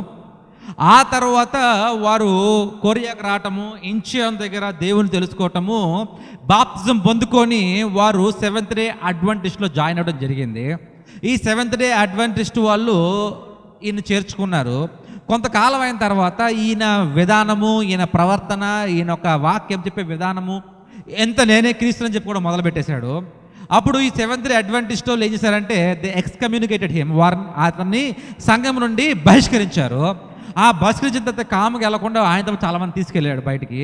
ఆ తర్వాత వారు కొరియాకు రావటము ఇంచియన్ దగ్గర దేవుని తెలుసుకోవటము బాప్తిజం పొందుకొని వారు సెవెంత్ డే అడ్వంటిస్ట్లో జాయిన్ అవ్వడం జరిగింది ఈ సెవెంత్ డే అడ్వంటిస్ట్ వాళ్ళు ఈయన చేర్చుకున్నారు కొంతకాలం అయిన తర్వాత ఈయన విధానము ఈయన ప్రవర్తన ఈయన ఒక వాక్యం చెప్పే విధానము ఎంత నేనే క్రీస్తుని అని కూడా మొదలు పెట్టేశాడు అప్పుడు ఈ సెవెంత్ డే అడ్వాంటిస్టో ఏం చేశారంటే ఎక్స్ ఎక్స్కమ్యూనికేటెడ్ హిమ్ వార్ అతన్ని సంఘం నుండి బహిష్కరించారు ఆ బహిష్కరించిన తర్వాత కామకి వెళ్లకుండా ఆయనతో చాలామంది తీసుకెళ్ళాడు బయటికి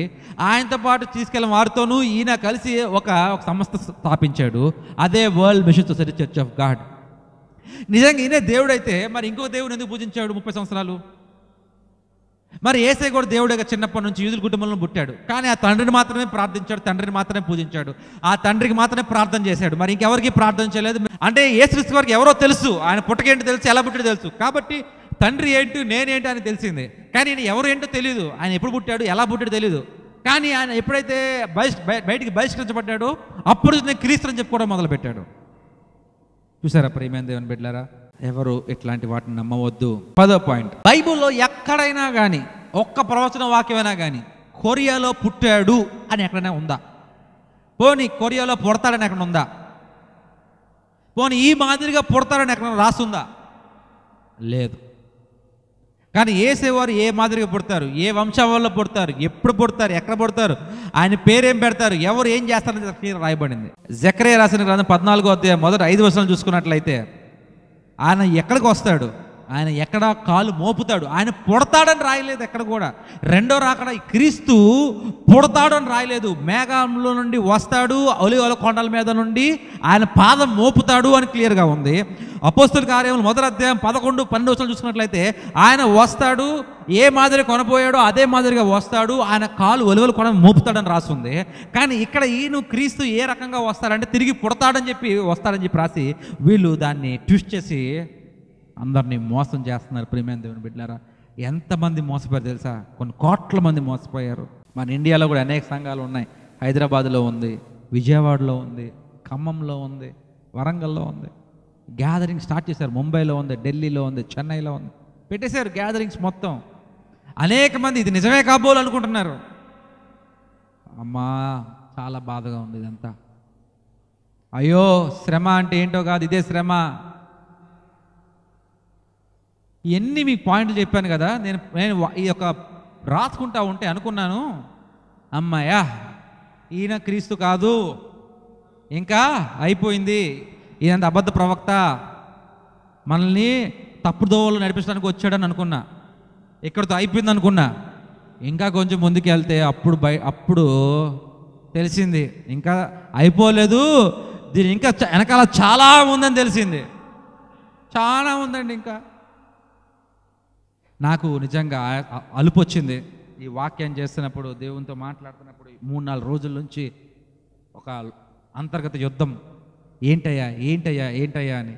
ఆయనతో పాటు తీసుకెళ్ళిన వారితోనూ ఈయన కలిసి ఒక ఒక సంస్థ స్థాపించాడు అదే world mission society church of God నిజంగా ఈయనే దేవుడైతే మరి ఇంకో దేవుడు ఎందుకు పూజించాడు ముప్పై సంవత్సరాలు మరి ఏసై కూడా దేవుడే చిన్నప్పటి నుంచి యూదుల కుటుంబంలో పుట్టాడు కానీ ఆ తండ్రిని మాత్రమే ప్రార్థించాడు తండ్రిని మాత్రమే పూజించాడు ఆ తండ్రికి మాత్రమే ప్రార్థన చేశాడు మరి ఇంకెవరికి ప్రార్థన చేయలేదు అంటే ఏ ఏసు వారికి ఎవరో తెలుసు ఆయన పుట్టకేంటి తెలుసు ఎలా పుట్టాడు తెలుసు కాబట్టి తండ్రి ఏంటి నేనేంటి అని తెలిసింది కానీ ఆయన ఎవరు ఏంటో తెలియదు ఆయన ఎప్పుడు పుట్టాడు ఎలా పుట్టాడు తెలియదు కానీ ఆయన ఎప్పుడైతే బహిష్ బయటికి బహిష్కరించబడ్డాడో అప్పుడు నేను క్రీస్తుని చెప్పుకోవడం మొదలుపెట్టాడు చూసారా ప్రేమైన దేవుని ఎవరు ఇట్లాంటి వాటిని నమ్మవద్దు పదో పాయింట్ బైబుల్లో ఎక్కడైనా కానీ ఒక్క ప్రవచన వాక్యమైనా కానీ కొరియాలో పుట్టాడు అని ఎక్కడైనా ఉందా పోనీ కొరియాలో పుడతాడని ఎక్కడ ఉందా పోనీ ఈ మాదిరిగా పుడతాడని ఎక్కడ రాస్తుందా లేదు కానీ ఏసేవారు ఏ మాదిరిగా పుడతారు ఏ వంశావల్లో పుడతారు ఎప్పుడు పుడతారు ఎక్కడ పుడతారు ఆయన పేరేం పెడతారు ఎవరు ఏం చేస్తారని రాయబడింది జక్రే రాసిన గ్రంథం పద్నాలుగో అధ్యాయం మొదటి ఐదు వర్షాలు చూసుకున్నట్లయితే ఆయన ఎక్కడికి వస్తాడు ఆయన ఎక్కడ కాలు మోపుతాడు ఆయన పుడతాడని రాయలేదు ఎక్కడ కూడా రెండో రాకడ క్రీస్తు పుడతాడని రాయలేదు మేఘంలో నుండి వస్తాడు ఒలివల కొండల మీద నుండి ఆయన పాదం మోపుతాడు అని క్లియర్గా ఉంది అపోస్తుల కార్యములు మొదటి అధ్యాయం పదకొండు పన్నెండు వచ్చిన చూసుకున్నట్లయితే ఆయన వస్తాడు ఏ మాదిరి కొనపోయాడో అదే మాదిరిగా వస్తాడు ఆయన కాలు ఒలివలు కొన మోపుతాడని రాసింది కానీ ఇక్కడ ఈయన క్రీస్తు ఏ రకంగా వస్తాడంటే తిరిగి పుడతాడని చెప్పి వస్తాడని చెప్పి రాసి వీళ్ళు దాన్ని ట్విస్ట్ చేసి అందరినీ మోసం చేస్తున్నారు ప్రియమైన దేవుని బిడ్డారా ఎంతమంది మోసపోయారు తెలుసా కొన్ని కోట్ల మంది మోసపోయారు మన ఇండియాలో కూడా అనేక సంఘాలు ఉన్నాయి హైదరాబాద్లో ఉంది విజయవాడలో ఉంది ఖమ్మంలో ఉంది వరంగల్లో ఉంది గ్యాదరింగ్ స్టార్ట్ చేశారు ముంబైలో ఉంది ఢిల్లీలో ఉంది చెన్నైలో ఉంది పెట్టేశారు గ్యాదరింగ్స్ మొత్తం అనేక మంది ఇది నిజమే కాబోలు అనుకుంటున్నారు అమ్మా చాలా బాధగా ఉంది ఇదంతా అయ్యో శ్రమ అంటే ఏంటో కాదు ఇదే శ్రమ ఇవన్నీ మీకు పాయింట్లు చెప్పాను కదా నేను నేను ఈ యొక్క రాసుకుంటా ఉంటే అనుకున్నాను అమ్మాయా ఈయన క్రీస్తు కాదు ఇంకా అయిపోయింది ఈయనంత అబద్ధ ప్రవక్త మనల్ని తప్పుదోవలు దోవలు నడిపించడానికి వచ్చాడని అనుకున్నా ఇక్కడితో అయిపోయింది అనుకున్నా ఇంకా కొంచెం ముందుకు వెళ్తే అప్పుడు బయ అప్పుడు తెలిసింది ఇంకా అయిపోలేదు దీని ఇంకా వెనకాల చాలా ఉందని తెలిసింది చాలా ఉందండి ఇంకా నాకు నిజంగా అలుపు వచ్చింది ఈ వాక్యం చేస్తున్నప్పుడు దేవునితో మాట్లాడుతున్నప్పుడు మూడు నాలుగు రోజుల నుంచి ఒక అంతర్గత యుద్ధం ఏంటయ్యా ఏంటయ్యా ఏంటయ్యా అని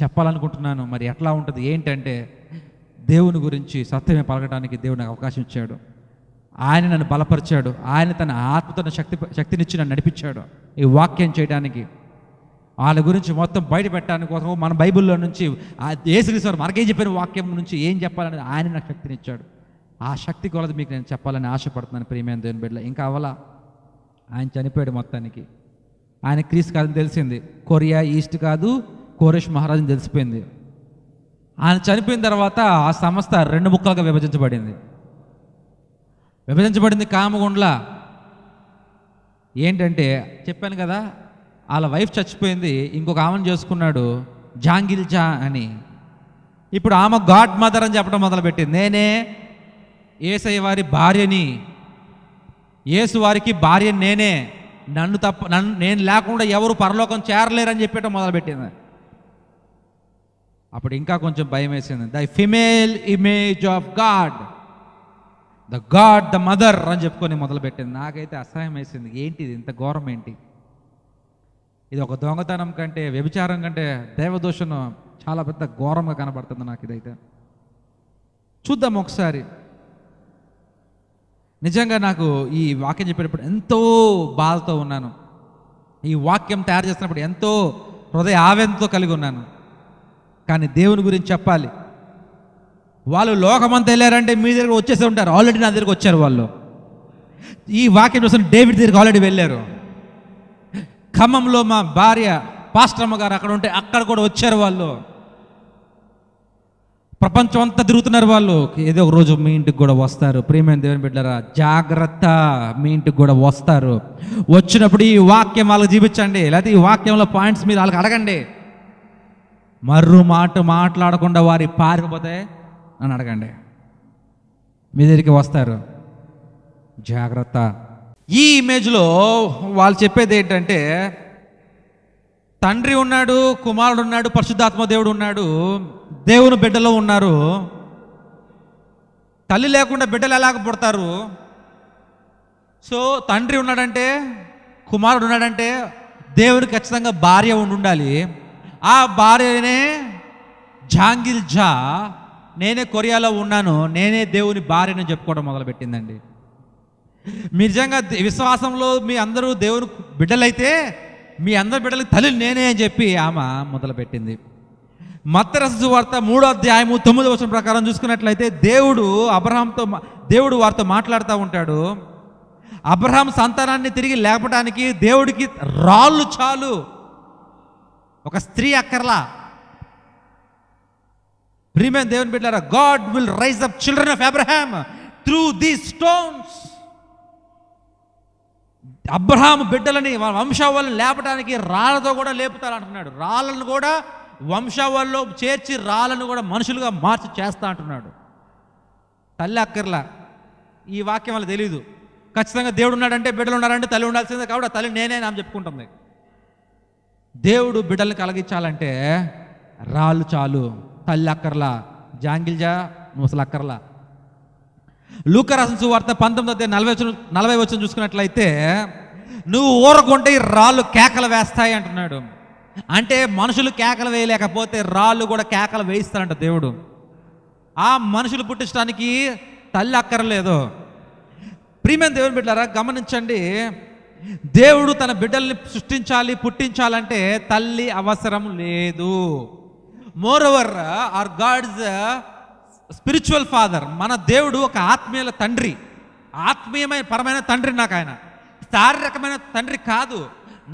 చెప్పాలనుకుంటున్నాను మరి ఎట్లా ఉంటుంది ఏంటంటే దేవుని గురించి సత్యమే పలకడానికి దేవుడు నాకు అవకాశం ఇచ్చాడు ఆయన నన్ను బలపరిచాడు ఆయన తన ఆత్మతో శక్తి శక్తినిచ్చి నన్ను నడిపించాడు ఈ వాక్యం చేయడానికి వాళ్ళ గురించి మొత్తం బయట పెట్టడానికి కోసం మన బైబిల్లో నుంచి ఏసుక్రీశ్వరు మనకేం చెప్పిన వాక్యం నుంచి ఏం చెప్పాలని ఆయన నాకు శక్తిని ఇచ్చాడు ఆ శక్తి కొలది మీకు నేను చెప్పాలని ఆశపడుతున్నాను ప్రియమైన దేవుని బిడ్డ ఇంకా అవలా ఆయన చనిపోయాడు మొత్తానికి ఆయన క్రీస్ కాదని తెలిసింది కొరియా ఈస్ట్ కాదు కోరేష్ మహారాజుని తెలిసిపోయింది ఆయన చనిపోయిన తర్వాత ఆ సంస్థ రెండు ముక్కలుగా విభజించబడింది విభజించబడింది కామగుండ్ల ఏంటంటే చెప్పాను కదా వాళ్ళ వైఫ్ చచ్చిపోయింది ఇంకొక ఆమెను చేసుకున్నాడు జాంగిల్జా అని ఇప్పుడు ఆమె గాడ్ మదర్ అని చెప్పడం మొదలుపెట్టింది నేనే ఏసై వారి భార్యని ఏసు వారికి భార్య నేనే నన్ను తప్ప నన్ను నేను లేకుండా ఎవరు పరలోకం చేరలేరని చెప్పేయటం మొదలుపెట్టింది అప్పుడు ఇంకా కొంచెం భయం వేసింది the female image of God the God the mother అని చెప్పుకొని మొదలుపెట్టింది నాకైతే అసహ్యం వేసింది ఏంటిది ఇంత ఘోరం ఏంటి ఇది ఒక దొంగతనం కంటే వ్యభిచారం కంటే దేవదోషం చాలా పెద్ద ఘోరంగా కనబడుతుంది నాకు ఇదైతే చూద్దాం ఒకసారి నిజంగా నాకు ఈ వాక్యం చెప్పేటప్పుడు ఎంతో బాధతో ఉన్నాను ఈ వాక్యం తయారు చేస్తున్నప్పుడు ఎంతో హృదయ ఆవేదనతో కలిగి ఉన్నాను కానీ దేవుని గురించి చెప్పాలి వాళ్ళు లోకమంతా వెళ్ళారంటే మీ దగ్గర వచ్చేసి ఉంటారు ఆల్రెడీ నా దగ్గరకు వచ్చారు వాళ్ళు ఈ వాక్యం చూసిన డేవిడ్ దగ్గరికి ఆల్రెడీ వెళ్ళారు ఖమ్మంలో మా భార్య పాస్ట్రమ్మ గారు అక్కడ ఉంటే అక్కడ కూడా వచ్చారు వాళ్ళు ప్రపంచం అంతా తిరుగుతున్నారు వాళ్ళు ఏదో ఒక రోజు మీ ఇంటికి కూడా వస్తారు ప్రేమైన దేవుని బిడ్డరా జాగ్రత్త మీ ఇంటికి కూడా వస్తారు వచ్చినప్పుడు ఈ వాక్యం వాళ్ళకి చూపించండి లేకపోతే ఈ వాక్యంలో పాయింట్స్ మీరు వాళ్ళకి అడగండి మర్రు మాట మాట్లాడకుండా వారి పారిపోతే అని అడగండి మీ దగ్గరికి వస్తారు జాగ్రత్త ఈ ఇమేజ్లో వాళ్ళు చెప్పేది ఏంటంటే తండ్రి ఉన్నాడు కుమారుడు ఉన్నాడు పరిశుద్ధాత్మ దేవుడు ఉన్నాడు దేవుని బిడ్డలో ఉన్నారు తల్లి లేకుండా బిడ్డలు ఎలాగ పుడతారు సో తండ్రి ఉన్నాడంటే కుమారుడు ఉన్నాడంటే దేవుని ఖచ్చితంగా భార్య ఉండి ఉండాలి ఆ భార్యనే జాంగిల్ జా నేనే కొరియాలో ఉన్నాను నేనే దేవుని భార్యను చెప్పుకోవడం మొదలుపెట్టిందండి మీ నిజంగా విశ్వాసంలో మీ అందరూ దేవుని బిడ్డలైతే మీ అందరి బిడ్డలకి తల్లి నేనే అని చెప్పి ఆమె మొదలుపెట్టింది మత్తరసు వార్త మూడో అధ్యాయము తొమ్మిది వర్షం ప్రకారం చూసుకున్నట్లయితే దేవుడు అబ్రహాంతో దేవుడు వారితో మాట్లాడుతూ ఉంటాడు అబ్రహాం సంతానాన్ని తిరిగి లేపడానికి దేవుడికి రాళ్ళు చాలు ఒక స్త్రీ అక్కర్లా ప్రీమియం దేవుని బిడ్డారా God will raise up children of Abraham through the stones Abraham బిడ్డలని వంశావళిని లేపడానికి రాళ్ళతో కూడా లేపుతారు అంటున్నాడు రాళ్ళను కూడా వంశావళిలో చేర్చి రాళ్ళను కూడా మనుషులుగా మార్చి చేస్తా అంటున్నాడు తల్లి అక్కర్లా ఈ వాక్యం వాళ్ళు తెలియదు ఖచ్చితంగా దేవుడు ఉన్నాడంటే బిడ్డలు ఉన్నారంటే తల్లి ఉండాల్సిందే కాబట్టి తల్లి నేనే నాకు చెప్పుకుంటుంది దేవుడు బిడ్డలను కలిగించాలంటే రాళ్ళు చాలు తల్లి అక్కర్లా జాంగిల్జా నువ్వు అసలు అక్కర్లా లూక రాసిన సువార్త పంతొమ్మిది నలభై వచ్చిన నలభై వచ్చిన చూసుకున్నట్లయితే నువ్వు ఊరకుంటే రాళ్ళు కేకలు వేస్తాయి అంటున్నాడు అంటే మనుషులు కేకలు వేయలేకపోతే రాళ్ళు కూడా కేకలు వేయిస్తారంట దేవుడు ఆ మనుషులు పుట్టించడానికి తల్లి అక్కర్లేదు ప్రీమియం దేవుని బిడ్డారా గమనించండి దేవుడు తన బిడ్డల్ని సృష్టించాలి పుట్టించాలంటే తల్లి అవసరం లేదు moreover our God's spiritual father మన దేవుడు ఒక ఆత్మీయుల తండ్రి ఆత్మీయమైన పరమైన తండ్రి నాకు ఆయన శారీరకమైన తండ్రి కాదు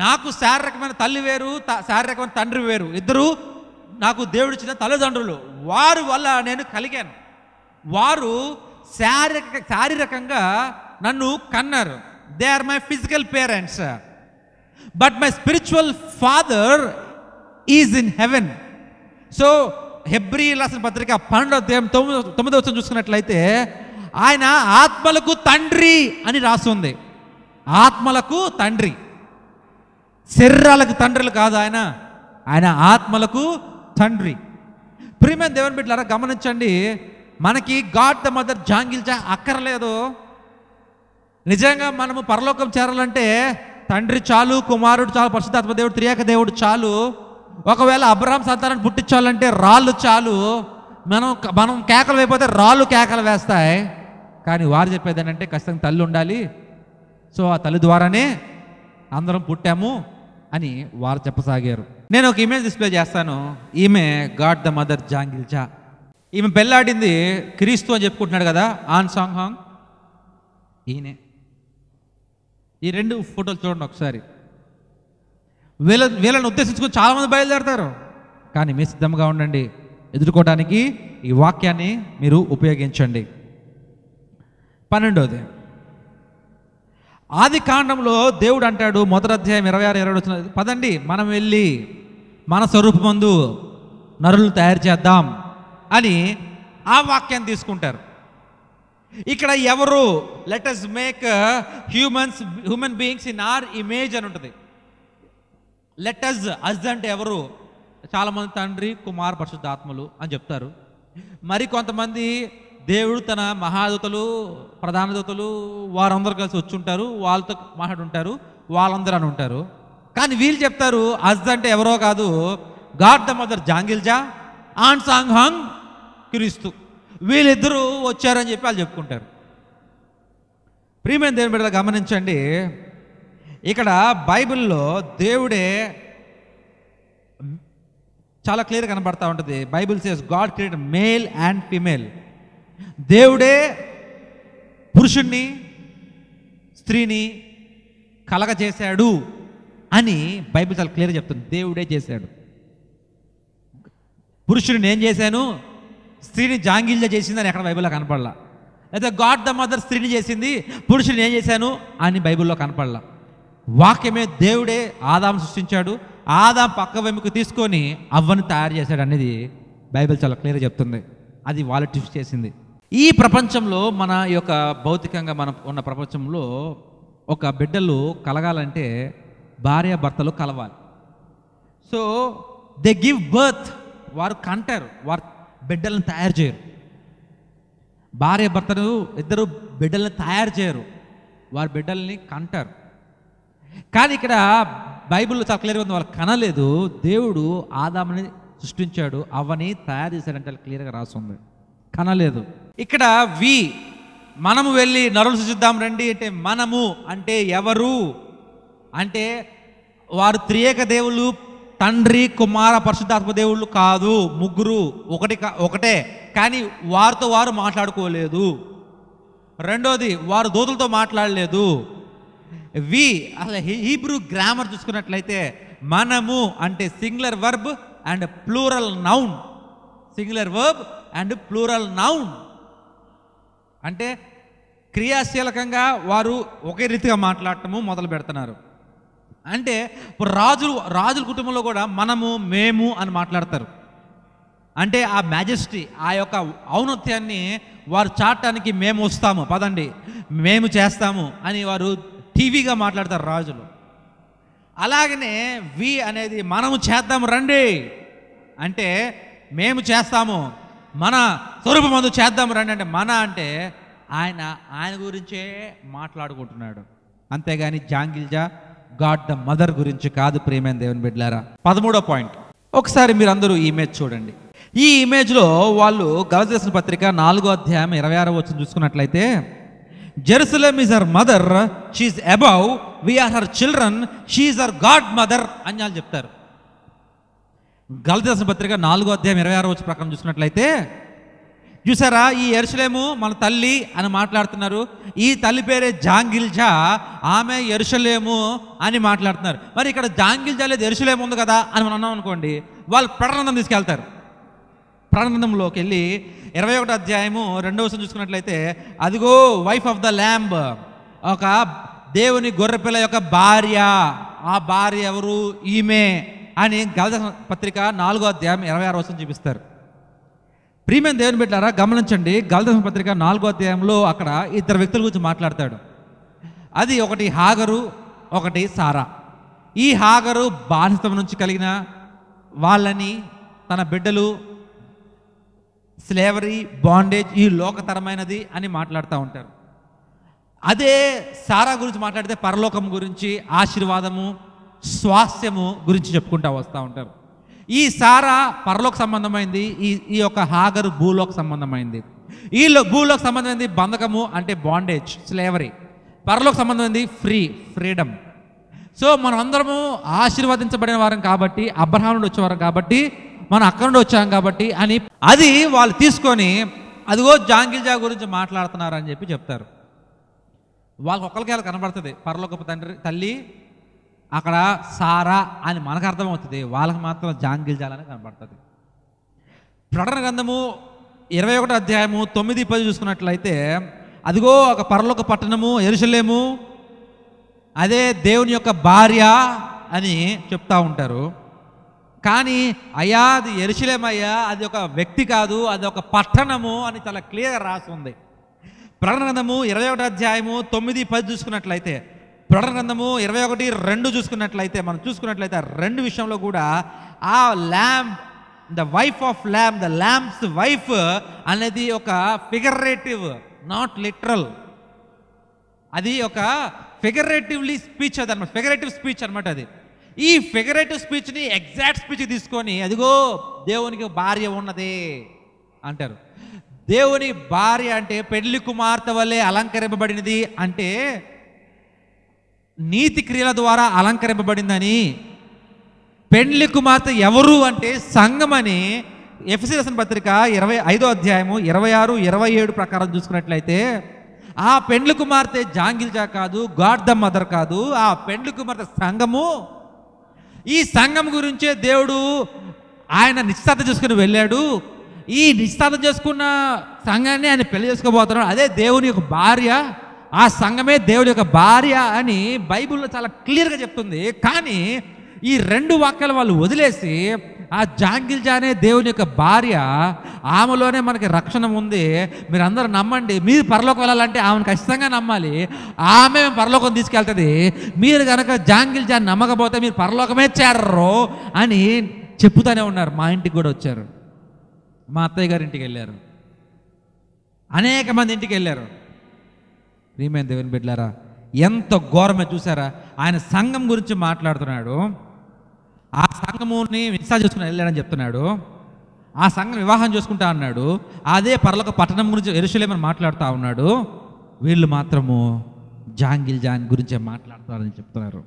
నాకు శారీరకమైన తల్లి వేరు శారీరకమైన తండ్రి వేరు ఇద్దరు నాకు దేవుడిచ్చిన తల్లిదండ్రులు వారు వల్ల నేను కలిగాను వారు శారీరక శారీరకంగా నన్ను కన్నారు they are my physical parents but my spiritual father is in heaven so హెబ్రి రాసిన పత్రిక పన్నెండో అధ్యాయం తొమ్మిదో తొమ్మిదో వచ్చిన చూసుకున్నట్లయితే ఆయన ఆత్మలకు తండ్రి అని రాస్తుంది ఆత్మలకు తండ్రి శరీరాలకు తండ్రులు కాదు ఆయన ఆయన ఆత్మలకు తండ్రి ప్రీమియం దేవన్ బిడ్డలారా గమనించండి మనకి గాడ్ ద మదర్ జాంగిల్చా అక్కర్లేదు నిజంగా మనము పరలోకం చేరాలంటే తండ్రి చాలు కుమారుడు చాలు పరిశుద్ధాత్మ దేవుడు త్రియాక దేవుడు చాలు ఒకవేళ అబ్రహాం సంతానాన్ని పుట్టించాలంటే రాళ్ళు చాలు మనం మనం కేకలు వేయపోతే రాళ్ళు కేకలు వేస్తాయి కానీ వారు చెప్పేది ఏంటంటే ఖచ్చితంగా తల్లి ఉండాలి సో ఆ తల్లి ద్వారానే అందరం పుట్టాము అని వారు చెప్పసాగారు నేను ఒక ఇమేజ్ డిస్ప్లే చేస్తాను ఈమె గాడ్ ద మదర్ జాంగిల్చా ఈమె పెళ్ళాడింది క్రీస్తు అని చెప్పుకుంటున్నాడు కదా ఆన్ సాంగ్ హాంగ్ ఈయనే ఈ రెండు ఫోటోలు చూడండి ఒకసారి వీళ్ళ వీళ్ళని ఉద్దేశించుకుని చాలామంది బయలుదేరతారు కానీ మీ సిద్ధంగా ఉండండి ఎదుర్కోవడానికి ఈ వాక్యాన్ని మీరు ఉపయోగించండి పన్నెండోది ఆది కాండంలో దేవుడు అంటాడు మొదటి అధ్యాయం ఇరవై ఆరు ఇరవై వచ్చిన పదండి మనం వెళ్ళి మన స్వరూపమందు నరులు తయారు చేద్దాం అని ఆ వాక్యాన్ని తీసుకుంటారు ఇక్కడ ఎవరు let us make humans human beings in our image అని ఉంటుంది లెట్ అజ్ అజ్ అంటే ఎవరు చాలామంది తండ్రి కుమార్ పరిశుద్ధాత్మలు అని చెప్తారు మరి కొంతమంది దేవుడు తన మహాదూతలు ప్రధాన దూతలు వారందరూ కలిసి వచ్చి ఉంటారు వాళ్ళతో ఉంటారు వాళ్ళందరూ అని ఉంటారు కానీ వీళ్ళు చెప్తారు అజ్ అంటే ఎవరో కాదు God the mother Zahng Gil Jah Ahn Sahng Hong క్రీస్తు వీళ్ళిద్దరూ వచ్చారని చెప్పి వాళ్ళు చెప్పుకుంటారు ప్రీమియం దేవుని బిడ్డ గమనించండి ఇక్కడ బైబిల్లో దేవుడే చాలా క్లియర్ కనబడతా ఉంటుంది Bible says God create male and female దేవుడే పురుషుణ్ణి స్త్రీని కలగ చేశాడు అని బైబిల్ చాలా క్లియర్ చెప్తుంది దేవుడే చేశాడు పురుషుడు నేను చేశాను స్త్రీని జాంగిల్య చేసిందని ఎక్కడ బైబిల్లో కనపడలా లేదా గాడ్ ద మదర్ స్త్రీని చేసింది పురుషుడు నేను చేశాను అని బైబిల్లో కనపడలా వాక్యమే దేవుడే ఆదాం సృష్టించాడు ఆదాం పక్క వెముకు తీసుకొని అవ్వను తయారు చేశాడు అనేది బైబిల్ చాలా క్లియర్గా చెప్తుంది అది వాళ్ళు టిప్స్ చేసింది ఈ ప్రపంచంలో మన యొక్క భౌతికంగా మనం ఉన్న ప్రపంచంలో ఒక బిడ్డలు కలగాలంటే భార్య భర్తలు కలవాలి సో దే గివ్ బర్త్ వారు కంటారు వారు బిడ్డలను తయారు చేయరు భార్య భర్తలు ఇద్దరు బిడ్డలను తయారు చేయరు వారి బిడ్డల్ని కంటారు కానీ ఇక్కడ బైబిల్లో చాలా క్లియర్గా ఉంది వాళ్ళు కనలేదు దేవుడు ఆదామని సృష్టించాడు అవని తయారు చేశాడంటే క్లియర్గా రాస్తుంది కనలేదు ఇక్కడ వి మనము వెళ్ళి నరులు సృష్టిద్దాం రండి అంటే మనము అంటే ఎవరు అంటే వారు త్రియేక దేవుళ్ళు తండ్రి కుమార పరిశుద్ధాత్మ దేవుళ్ళు కాదు ముగ్గురు ఒకటి ఒకటే కానీ వారితో వారు మాట్లాడుకోలేదు రెండోది వారు దోతులతో మాట్లాడలేదు వి అసలు హీబ్రూ గ్రామర్ చూసుకున్నట్లయితే మనము అంటే singular verb and plural noun singular verb and plural noun అంటే క్రియాశీలకంగా వారు ఒకే రీతిగా మాట్లాడటము మొదలు పెడుతున్నారు అంటే ఇప్పుడు రాజులు రాజుల కుటుంబంలో కూడా మనము మేము అని మాట్లాడతారు అంటే ఆ మ్యాజెస్టీ ఆ యొక్క ఔన్నత్యాన్ని వారు చాటానికి మేము వస్తాము పదండి మేము చేస్తాము అని వారు టీవీగా మాట్లాడతారు రాజులు అలాగనే వి అనేది మనము చేద్దాం రండి అంటే మేము చేస్తాము మన స్వరూపమందు చేద్దాం రండి అంటే మన అంటే ఆయన ఆయన గురించే మాట్లాడుకుంటున్నాడు అంతేగాని జాంగిల్జా గాడ్ ద మదర్ గురించి కాదు ప్రేమైన దేవుని బిడ్డారా పదమూడో పాయింట్ ఒకసారి మీరు అందరూ ఇమేజ్ చూడండి ఈ ఇమేజ్లో వాళ్ళు గలదేశం పత్రిక నాలుగో అధ్యాయం ఇరవై ఆరో వచ్చిన చూసుకున్నట్లయితే Jerusalem is our mother she is above we are her children she is our God mother అని వాళ్ళు చెప్తారు గలదశ పత్రిక నాలుగో అధ్యాయం ఇరవై ఆరో వచ్చి ప్రకారం చూసినట్లయితే చూసారా ఈ ఎరుసలేము మన తల్లి అని మాట్లాడుతున్నారు ఈ తల్లి పేరే జాంగిల్జా ఆమె ఎరుసలేము అని మాట్లాడుతున్నారు మరి ఇక్కడ జాంగిల్జా లేదు ఎరుసలేము ఉంది కదా అని మనం అన్నాం అనుకోండి వాళ్ళు ప్రకటన తీసుకెళ్తారు ప్రారంభంలోకి వెళ్ళి ఇరవై ఒకటి అధ్యాయము రెండవ వచనం చూసుకున్నట్లయితే అదిగో వైఫ్ ఆఫ్ ద ల్యాంబ్ ఒక దేవుని గొర్రెపిల్ల యొక్క భార్య ఆ భార్య ఎవరు ఈమె అని గల పత్రిక నాలుగో అధ్యాయం ఇరవై ఆరు వర్షం చూపిస్తారు ప్రీమియం దేవుని బిడ్డారా గమనించండి గలదశ పత్రిక నాలుగో అధ్యాయంలో అక్కడ ఇద్దరు వ్యక్తుల గురించి మాట్లాడతాడు అది ఒకటి హాగరు ఒకటి సారా ఈ హాగరు బాధితం నుంచి కలిగిన వాళ్ళని తన బిడ్డలు స్లేవరీ బాండేజ్ ఈ లోకతరమైనది అని మాట్లాడుతూ ఉంటారు అదే సారా గురించి మాట్లాడితే పరలోకం గురించి ఆశీర్వాదము స్వాస్థ్యము గురించి చెప్పుకుంటూ వస్తూ ఉంటారు ఈ సారా పరలోక సంబంధమైంది ఈ ఈ యొక్క హాగరు భూలోక సంబంధమైంది ఈ భూలోక సంబంధమైంది బంధకము అంటే బాండేజ్ స్లేవరీ పరలోక సంబంధమైంది ఫ్రీ ఫ్రీడమ్ సో మనం అందరము ఆశీర్వదించబడిన వారం కాబట్టి అబ్రహాముడు వచ్చేవారం కాబట్టి మనం అక్కడ నుండి వచ్చాం కాబట్టి అని అది వాళ్ళు తీసుకొని అదిగో జాంగిల్జా గురించి మాట్లాడుతున్నారు అని చెప్పి చెప్తారు వాళ్ళకి ఒక్కరికి వాళ్ళు కనబడుతుంది పరలోకపు తండ్రి తల్లి అక్కడ సారా అని మనకు అర్థమవుతుంది వాళ్ళకి మాత్రం జాంగిల్జాలని కనబడుతుంది ప్రకటన గ్రంథము ఇరవై ఒకటి అధ్యాయము తొమ్మిది పది చూసుకున్నట్లయితే అదిగో ఒక పరలోక పట్టణము ఎరుసలేము అదే దేవుని యొక్క భార్య అని చెప్తా ఉంటారు కానీ అయా అది ఎరుశలేమయ్యా అది ఒక వ్యక్తి కాదు అది ఒక పట్టణము అని చాలా క్లియర్గా రాసి ఉంది ప్రకటనము ఇరవై ఒకటి అధ్యాయము తొమ్మిది పది చూసుకున్నట్లయితే ప్రకటనము ఇరవై ఒకటి రెండు చూసుకున్నట్లయితే మనం చూసుకున్నట్లయితే రెండు విషయంలో కూడా ఆ lamb the wife of lamb the lamb's wife అనేది ఒక ఫిగరేటివ్ నాట్ లిటరల్ అది ఒక ఫిగరేటివ్లీ స్పీచ్ అది అనమాట ఫిగరేటివ్ స్పీచ్ అనమాట అది ఈ ఫిగరేటివ్ స్పీచ్ని ఎగ్జాక్ట్ స్పీచ్ తీసుకొని అదిగో దేవునికి భార్య ఉన్నది అంటారు దేవుని భార్య అంటే పెళ్లి కుమార్తె వల్లే అలంకరింపబడినది అంటే నీతి క్రియల ద్వారా అలంకరింపబడిందని పెండ్లి కుమార్తె ఎవరు అంటే సంఘమని ఎఫ్సి రసన పత్రిక ఇరవై ఐదో అధ్యాయము ఇరవై ఆరు ఇరవై ఏడు ప్రకారం చూసుకున్నట్లయితే ఆ పెండ్లి కుమార్తె జాంగిల్జా కాదు గాడ్ ద మదర్ కాదు ఆ పెండ్లి కుమార్తె సంఘము ఈ సంఘం గురించే దేవుడు ఆయన నిశ్చితార్థం చేసుకుని వెళ్ళాడు ఈ నిశ్చితార్థం చేసుకున్న సంఘాన్ని ఆయన పెళ్లి చేసుకోబోతున్నాడు అదే దేవుని యొక్క భార్య ఆ సంఘమే దేవుడి యొక్క భార్య అని బైబిల్లో చాలా క్లియర్గా చెప్తుంది కానీ ఈ రెండు వాక్యాలు వాళ్ళు వదిలేసి ఆ జాంగిల్ జానే దేవుని యొక్క భార్య ఆమెలోనే మనకి రక్షణ ఉంది మీరందరూ నమ్మండి మీరు పరలోకి వెళ్ళాలంటే ఆమెను ఖచ్చితంగా నమ్మాలి ఆమె పరలోకం తీసుకెళ్తుంది మీరు కనుక జాంగిల్ జాన్ నమ్మకపోతే మీరు పరలోకమే చేరరు అని చెప్పుతూనే ఉన్నారు మా ఇంటికి కూడా వచ్చారు మా అత్తయ్య గారి ఇంటికి వెళ్ళారు అనేక మంది ఇంటికి వెళ్ళారు రీమేన్ దేవుని బిడ్లారా ఎంత ఘోరమే చూసారా ఆయన సంఘం గురించి మాట్లాడుతున్నాడు ఆ సంఘముని ఇన్స్టాల్ చేసుకుని వెళ్ళాడని చెప్తున్నాడు ఆ సంఘం వివాహం చేసుకుంటా అన్నాడు అదే పర్లకు పట్టణం గురించి ఎరుసలేమని మాట్లాడుతూ ఉన్నాడు వీళ్ళు మాత్రము జాంగిల్ జాన్ గురించే మాట్లాడతారని చెప్తున్నారు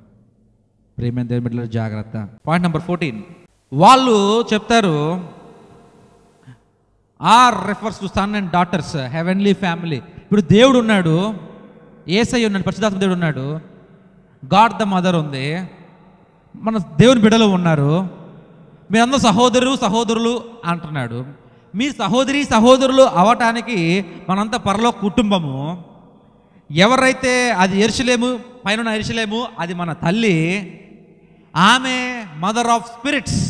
ప్రేమ దేవిలో జాగ్రత్త పాయింట్ నెంబర్ ఫోర్టీన్ వాళ్ళు చెప్తారు our refers to son and daughters heavenly family ఇప్పుడు దేవుడు ఉన్నాడు ఏసై ఉన్నాడు పరిశుధాత్మ దేవుడు ఉన్నాడు గాడ్ ద మదర్ ఉంది మన దేవుని బిడలు ఉన్నారు మీరందరూ సహోదరులు సహోదరులు అంటున్నాడు మీ సహోదరి సహోదరులు అవటానికి మనంతా పరలో కుటుంబము ఎవరైతే అది ఎరిచలేము పైన ఎరిచలేము అది మన తల్లి ఆమె మదర్ ఆఫ్ స్పిరిట్స్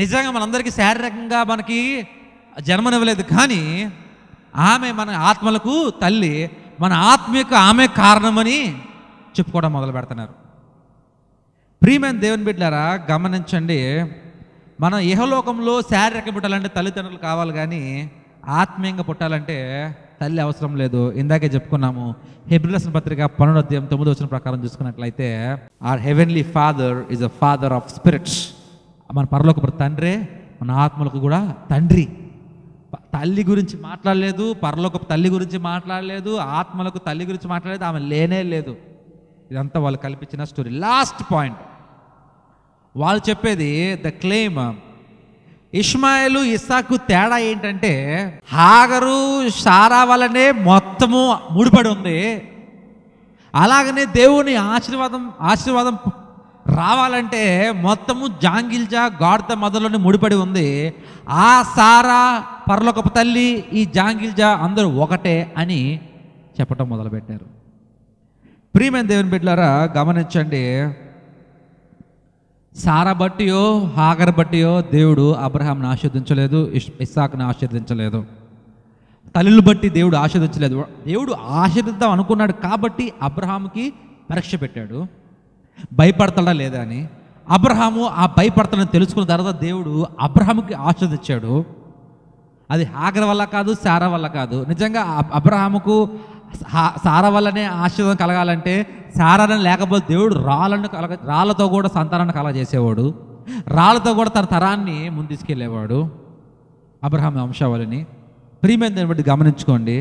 నిజంగా మనందరికీ శారీరకంగా మనకి జన్మనివ్వలేదు కానీ ఆమె మన ఆత్మలకు తల్లి మన ఆత్మీయకు ఆమె కారణమని చెప్పుకోవడం మొదలు పెడుతున్నారు ప్రియమైన దేవుని బిడ్డారా గమనించండి మనం ఇహలోకంలో శారీరక పుట్టాలంటే తల్లిదండ్రులు కావాలి కానీ ఆత్మీయంగా పుట్టాలంటే తల్లి అవసరం లేదు ఇందాకే చెప్పుకున్నాము హెబ్రిలసన్ పత్రిక పన్నెండు అధ్యాయం తొమ్మిది వచ్చిన ప్రకారం చూసుకున్నట్లయితే our heavenly father is a father of spirits మన పరలోకపుడు తండ్రే మన ఆత్మలకు కూడా తండ్రి తల్లి గురించి మాట్లాడలేదు పరలోకపు తల్లి గురించి మాట్లాడలేదు ఆత్మలకు తల్లి గురించి మాట్లాడలేదు ఆమె లేనే లేదు ఇదంతా వాళ్ళు కల్పించిన స్టోరీ లాస్ట్ పాయింట్ వాళ్ళు చెప్పేది ద క్లెయిమ్ ఇష్మాయిలు ఇస్సాకు తేడా ఏంటంటే హాగరు సారా వలనే మొత్తము ముడిపడి ఉంది అలాగనే దేవుని ఆశీర్వాదం ఆశీర్వాదం రావాలంటే మొత్తము జాంగిల్జా గాడ్త మొదలని ముడిపడి ఉంది ఆ సారా పరలోకపు తల్లి ఈ జాంగిల్జా అందరూ ఒకటే అని చెప్పటం మొదలుపెట్టారు ప్రియమైన దేవుని బిడ్డలారా గమనించండి సారా బట్టియో హాగర్ బట్టియో దేవుడు అబ్రహాంను ఆశీర్దించలేదు ఇస్సాక్ను ఆశీర్దించలేదు తల్లులు బట్టి దేవుడు ఆశీర్దించలేదు దేవుడు ఆశీర్దిద్దాం అనుకున్నాడు కాబట్టి అబ్రహాముకి పరీక్ష పెట్టాడు భయపడతాడా లేదా అని అబ్రహాము ఆ భయపడతాడని తెలుసుకున్న తర్వాత దేవుడు అబ్రహాముకి ఆశీర్దిచ్చాడు అది హాగర్ వల్ల కాదు సారా వల్ల కాదు నిజంగా అబ్రహాముకు సార వల్లనే ఆశీర్వాదం కలగాలంటే సారాన లేకపోతే దేవుడు రాళ్ళను కలగ రాళ్ళతో కూడా సంతానాన్ని కలగజేసేవాడు రాళ్ళతో కూడా తన తరాన్ని ముందు తీసుకెళ్ళేవాడు అబ్రహాం వంశావళిని ప్రీమియం దాన్ని బట్టి గమనించుకోండి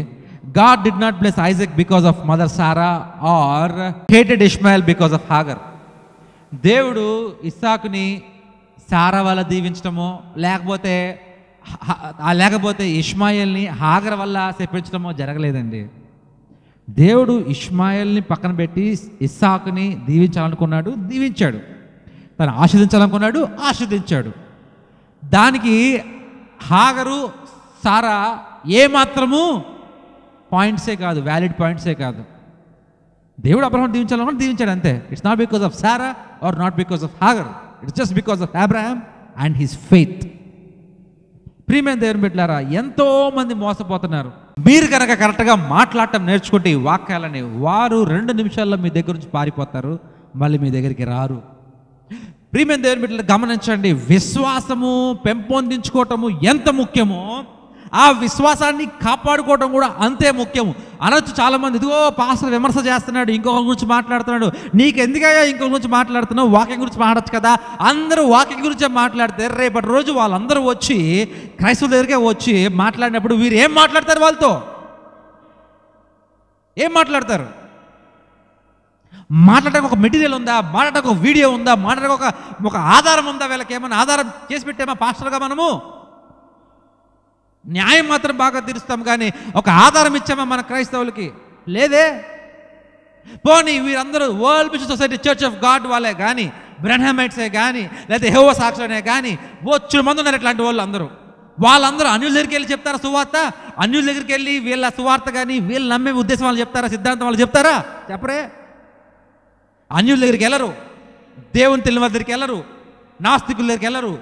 God did not bless Isaac because of mother Sarah or hated Ishmael because of Hagar దేవుడు ఇస్సాకుని సారా వల్ల దీవించడమో లేకపోతే లేకపోతే ఇస్మాయిల్ని హాగర్ వల్ల చెప్పించడమో జరగలేదండి దేవుడు ఇష్మాయిల్ని పక్కన పెట్టి ఇస్సాకుని దీవించాలనుకున్నాడు దీవించాడు తను ఆస్వాదించాలనుకున్నాడు ఆస్వాదించాడు దానికి హాగరు సారా ఏమాత్రము పాయింట్సే కాదు వ్యాలిడ్ పాయింట్సే కాదు దేవుడు అబ్రహం దీవించాలనుకుంటే దీవించాడు అంతే it's not because of Sarah or not because of Hagar it's just because of Abraham and his faith ప్రీమియం దేవుని పెట్టారా ఎంతోమంది మోసపోతున్నారు మీరు కనుక కరెక్ట్గా మాట్లాడటం నేర్చుకుంటే ఈ వాక్యాలని వారు రెండు నిమిషాల్లో మీ దగ్గర నుంచి పారిపోతారు మళ్ళీ మీ దగ్గరికి రారు ప్రీమియం దేవుని బిడ్డలు గమనించండి విశ్వాసము పెంపొందించుకోవటము ఎంత ముఖ్యమో ఆ విశ్వాసాన్ని కాపాడుకోవడం కూడా అంతే ముఖ్యము అనొచ్చు చాలామంది ఇదిగో పాస్టర్ విమర్శ చేస్తున్నాడు ఇంకొక గురించి మాట్లాడుతున్నాడు నీకు ఎందుకయ్యా ఇంకొక గురించి మాట్లాడుతున్నావు వాక్యం గురించి మాట్లాడచ్చు కదా అందరూ వాక్యం గురించే మాట్లాడితే రేపటి రోజు వాళ్ళందరూ వచ్చి క్రైస్తవుల దగ్గరికే వచ్చి మాట్లాడినప్పుడు వీరు ఏం మాట్లాడతారు వాళ్ళతో ఏం మాట్లాడతారు మాట్లాడక ఒక మెటీరియల్ ఉందా మాట్లాడక ఒక వీడియో ఉందా మాట్లాడక ఒక ఒక ఆధారం ఉందా వీళ్ళకి ఏమైనా ఆధారం చేసి పెట్టామా పాస్టర్గా మనము న్యాయం మాత్రం బాగా తీరుస్తాం కానీ ఒక ఆధారం ఇచ్చామా మన క్రైస్తవులకి లేదే పోనీ వీరందరూ world mission society church of God వాళ్ళే కానీ బ్రహ్మమైట్సే కానీ లేకపోతే హెవో సాక్షులనే కానీ వచ్చు మంది ఉన్నారు ఇట్లాంటి వాళ్ళు అందరూ వాళ్ళందరూ అన్యుల దగ్గరికి వెళ్ళి చెప్తారా సువార్త అన్యుల దగ్గరికి వెళ్ళి వీళ్ళ సువార్త కానీ వీళ్ళు నమ్మే ఉద్దేశం వాళ్ళు చెప్తారా సిద్ధాంతం వాళ్ళు చెప్తారా చెప్పరే అన్యుల దగ్గరికి వెళ్ళరు దేవుని తెలియని దగ్గరికి వెళ్ళరు నాస్తికుల దగ్గరికి వెళ్ళరు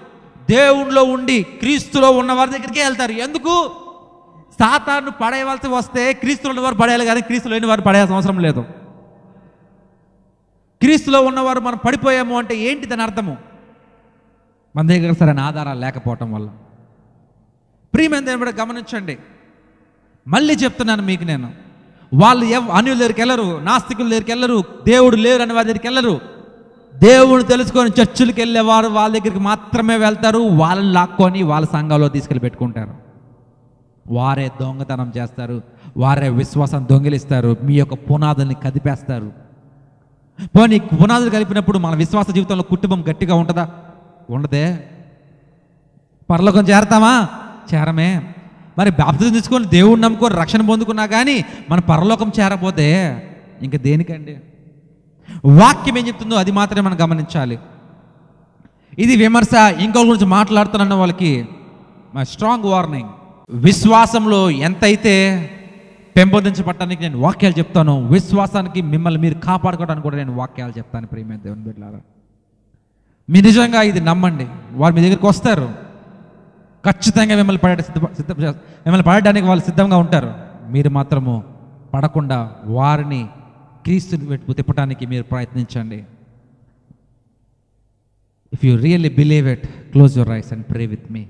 దేవుడిలో ఉండి క్రీస్తులో ఉన్న వారి దగ్గరికే వెళ్తారు ఎందుకు సాతాను పడేయవలసి వస్తే క్రీస్తులు ఉన్నవారు పడేయాలి కానీ క్రీస్తులు లేని వారు పడేయాల్సిన అవసరం లేదు క్రీస్తులో ఉన్నవారు మనం పడిపోయాము అంటే ఏంటి దాని అర్థము మన దగ్గర సరైన ఆధారాలు లేకపోవటం వల్ల ప్రియమైన కూడా గమనించండి మళ్ళీ చెప్తున్నాను మీకు నేను వాళ్ళు ఎవ అన్యుల దగ్గరికి వెళ్ళరు నాస్తికుల దగ్గరికి వెళ్ళరు దేవుడు లేరు అని వారి దగ్గరికి వెళ్ళరు దేవుని తెలుసుకొని చర్చిలకు వెళ్ళేవారు వాళ్ళ దగ్గరికి మాత్రమే వెళ్తారు వాళ్ళని లాక్కొని వాళ్ళ సంఘంలో తీసుకెళ్ళి పెట్టుకుంటారు వారే దొంగతనం చేస్తారు వారే విశ్వాసం దొంగిలిస్తారు మీ యొక్క పునాదుల్ని కదిపేస్తారు పోనీ పునాదులు కలిపినప్పుడు మన విశ్వాస జీవితంలో కుటుంబం గట్టిగా ఉంటుందా ఉండదే పరలోకం చేరతామా చేరమే మరి బాప్తిజం తీసుకొని దేవుడిని నమ్ముకొని రక్షణ పొందుకున్నా కానీ మన పరలోకం చేరపోతే ఇంకా దేనికండి వాక్యం ఏం చెప్తుందో అది మాత్రమే మనం గమనించాలి ఇది విమర్శ ఇంకో గురించి మాట్లాడుతున్న వాళ్ళకి మా స్ట్రాంగ్ వార్నింగ్ విశ్వాసంలో ఎంతైతే పెంపొందించబడటానికి నేను వాక్యాలు చెప్తాను విశ్వాసానికి మిమ్మల్ని మీరు కాపాడుకోవడానికి కూడా నేను వాక్యాలు చెప్తాను ప్రియమైన దేవుని బిడ్డారా మీ నిజంగా ఇది నమ్మండి వారు మీ దగ్గరికి వస్తారు ఖచ్చితంగా మిమ్మల్ని పడే సిద్ధ సిద్ధ మిమ్మల్ని పడడానికి వాళ్ళు సిద్ధంగా ఉంటారు మీరు మాత్రము పడకుండా వారిని క్రీస్తుని వెతుకు తిప్పడానికి మీరు ప్రయత్నించండి if you really believe it close your eyes and pray with me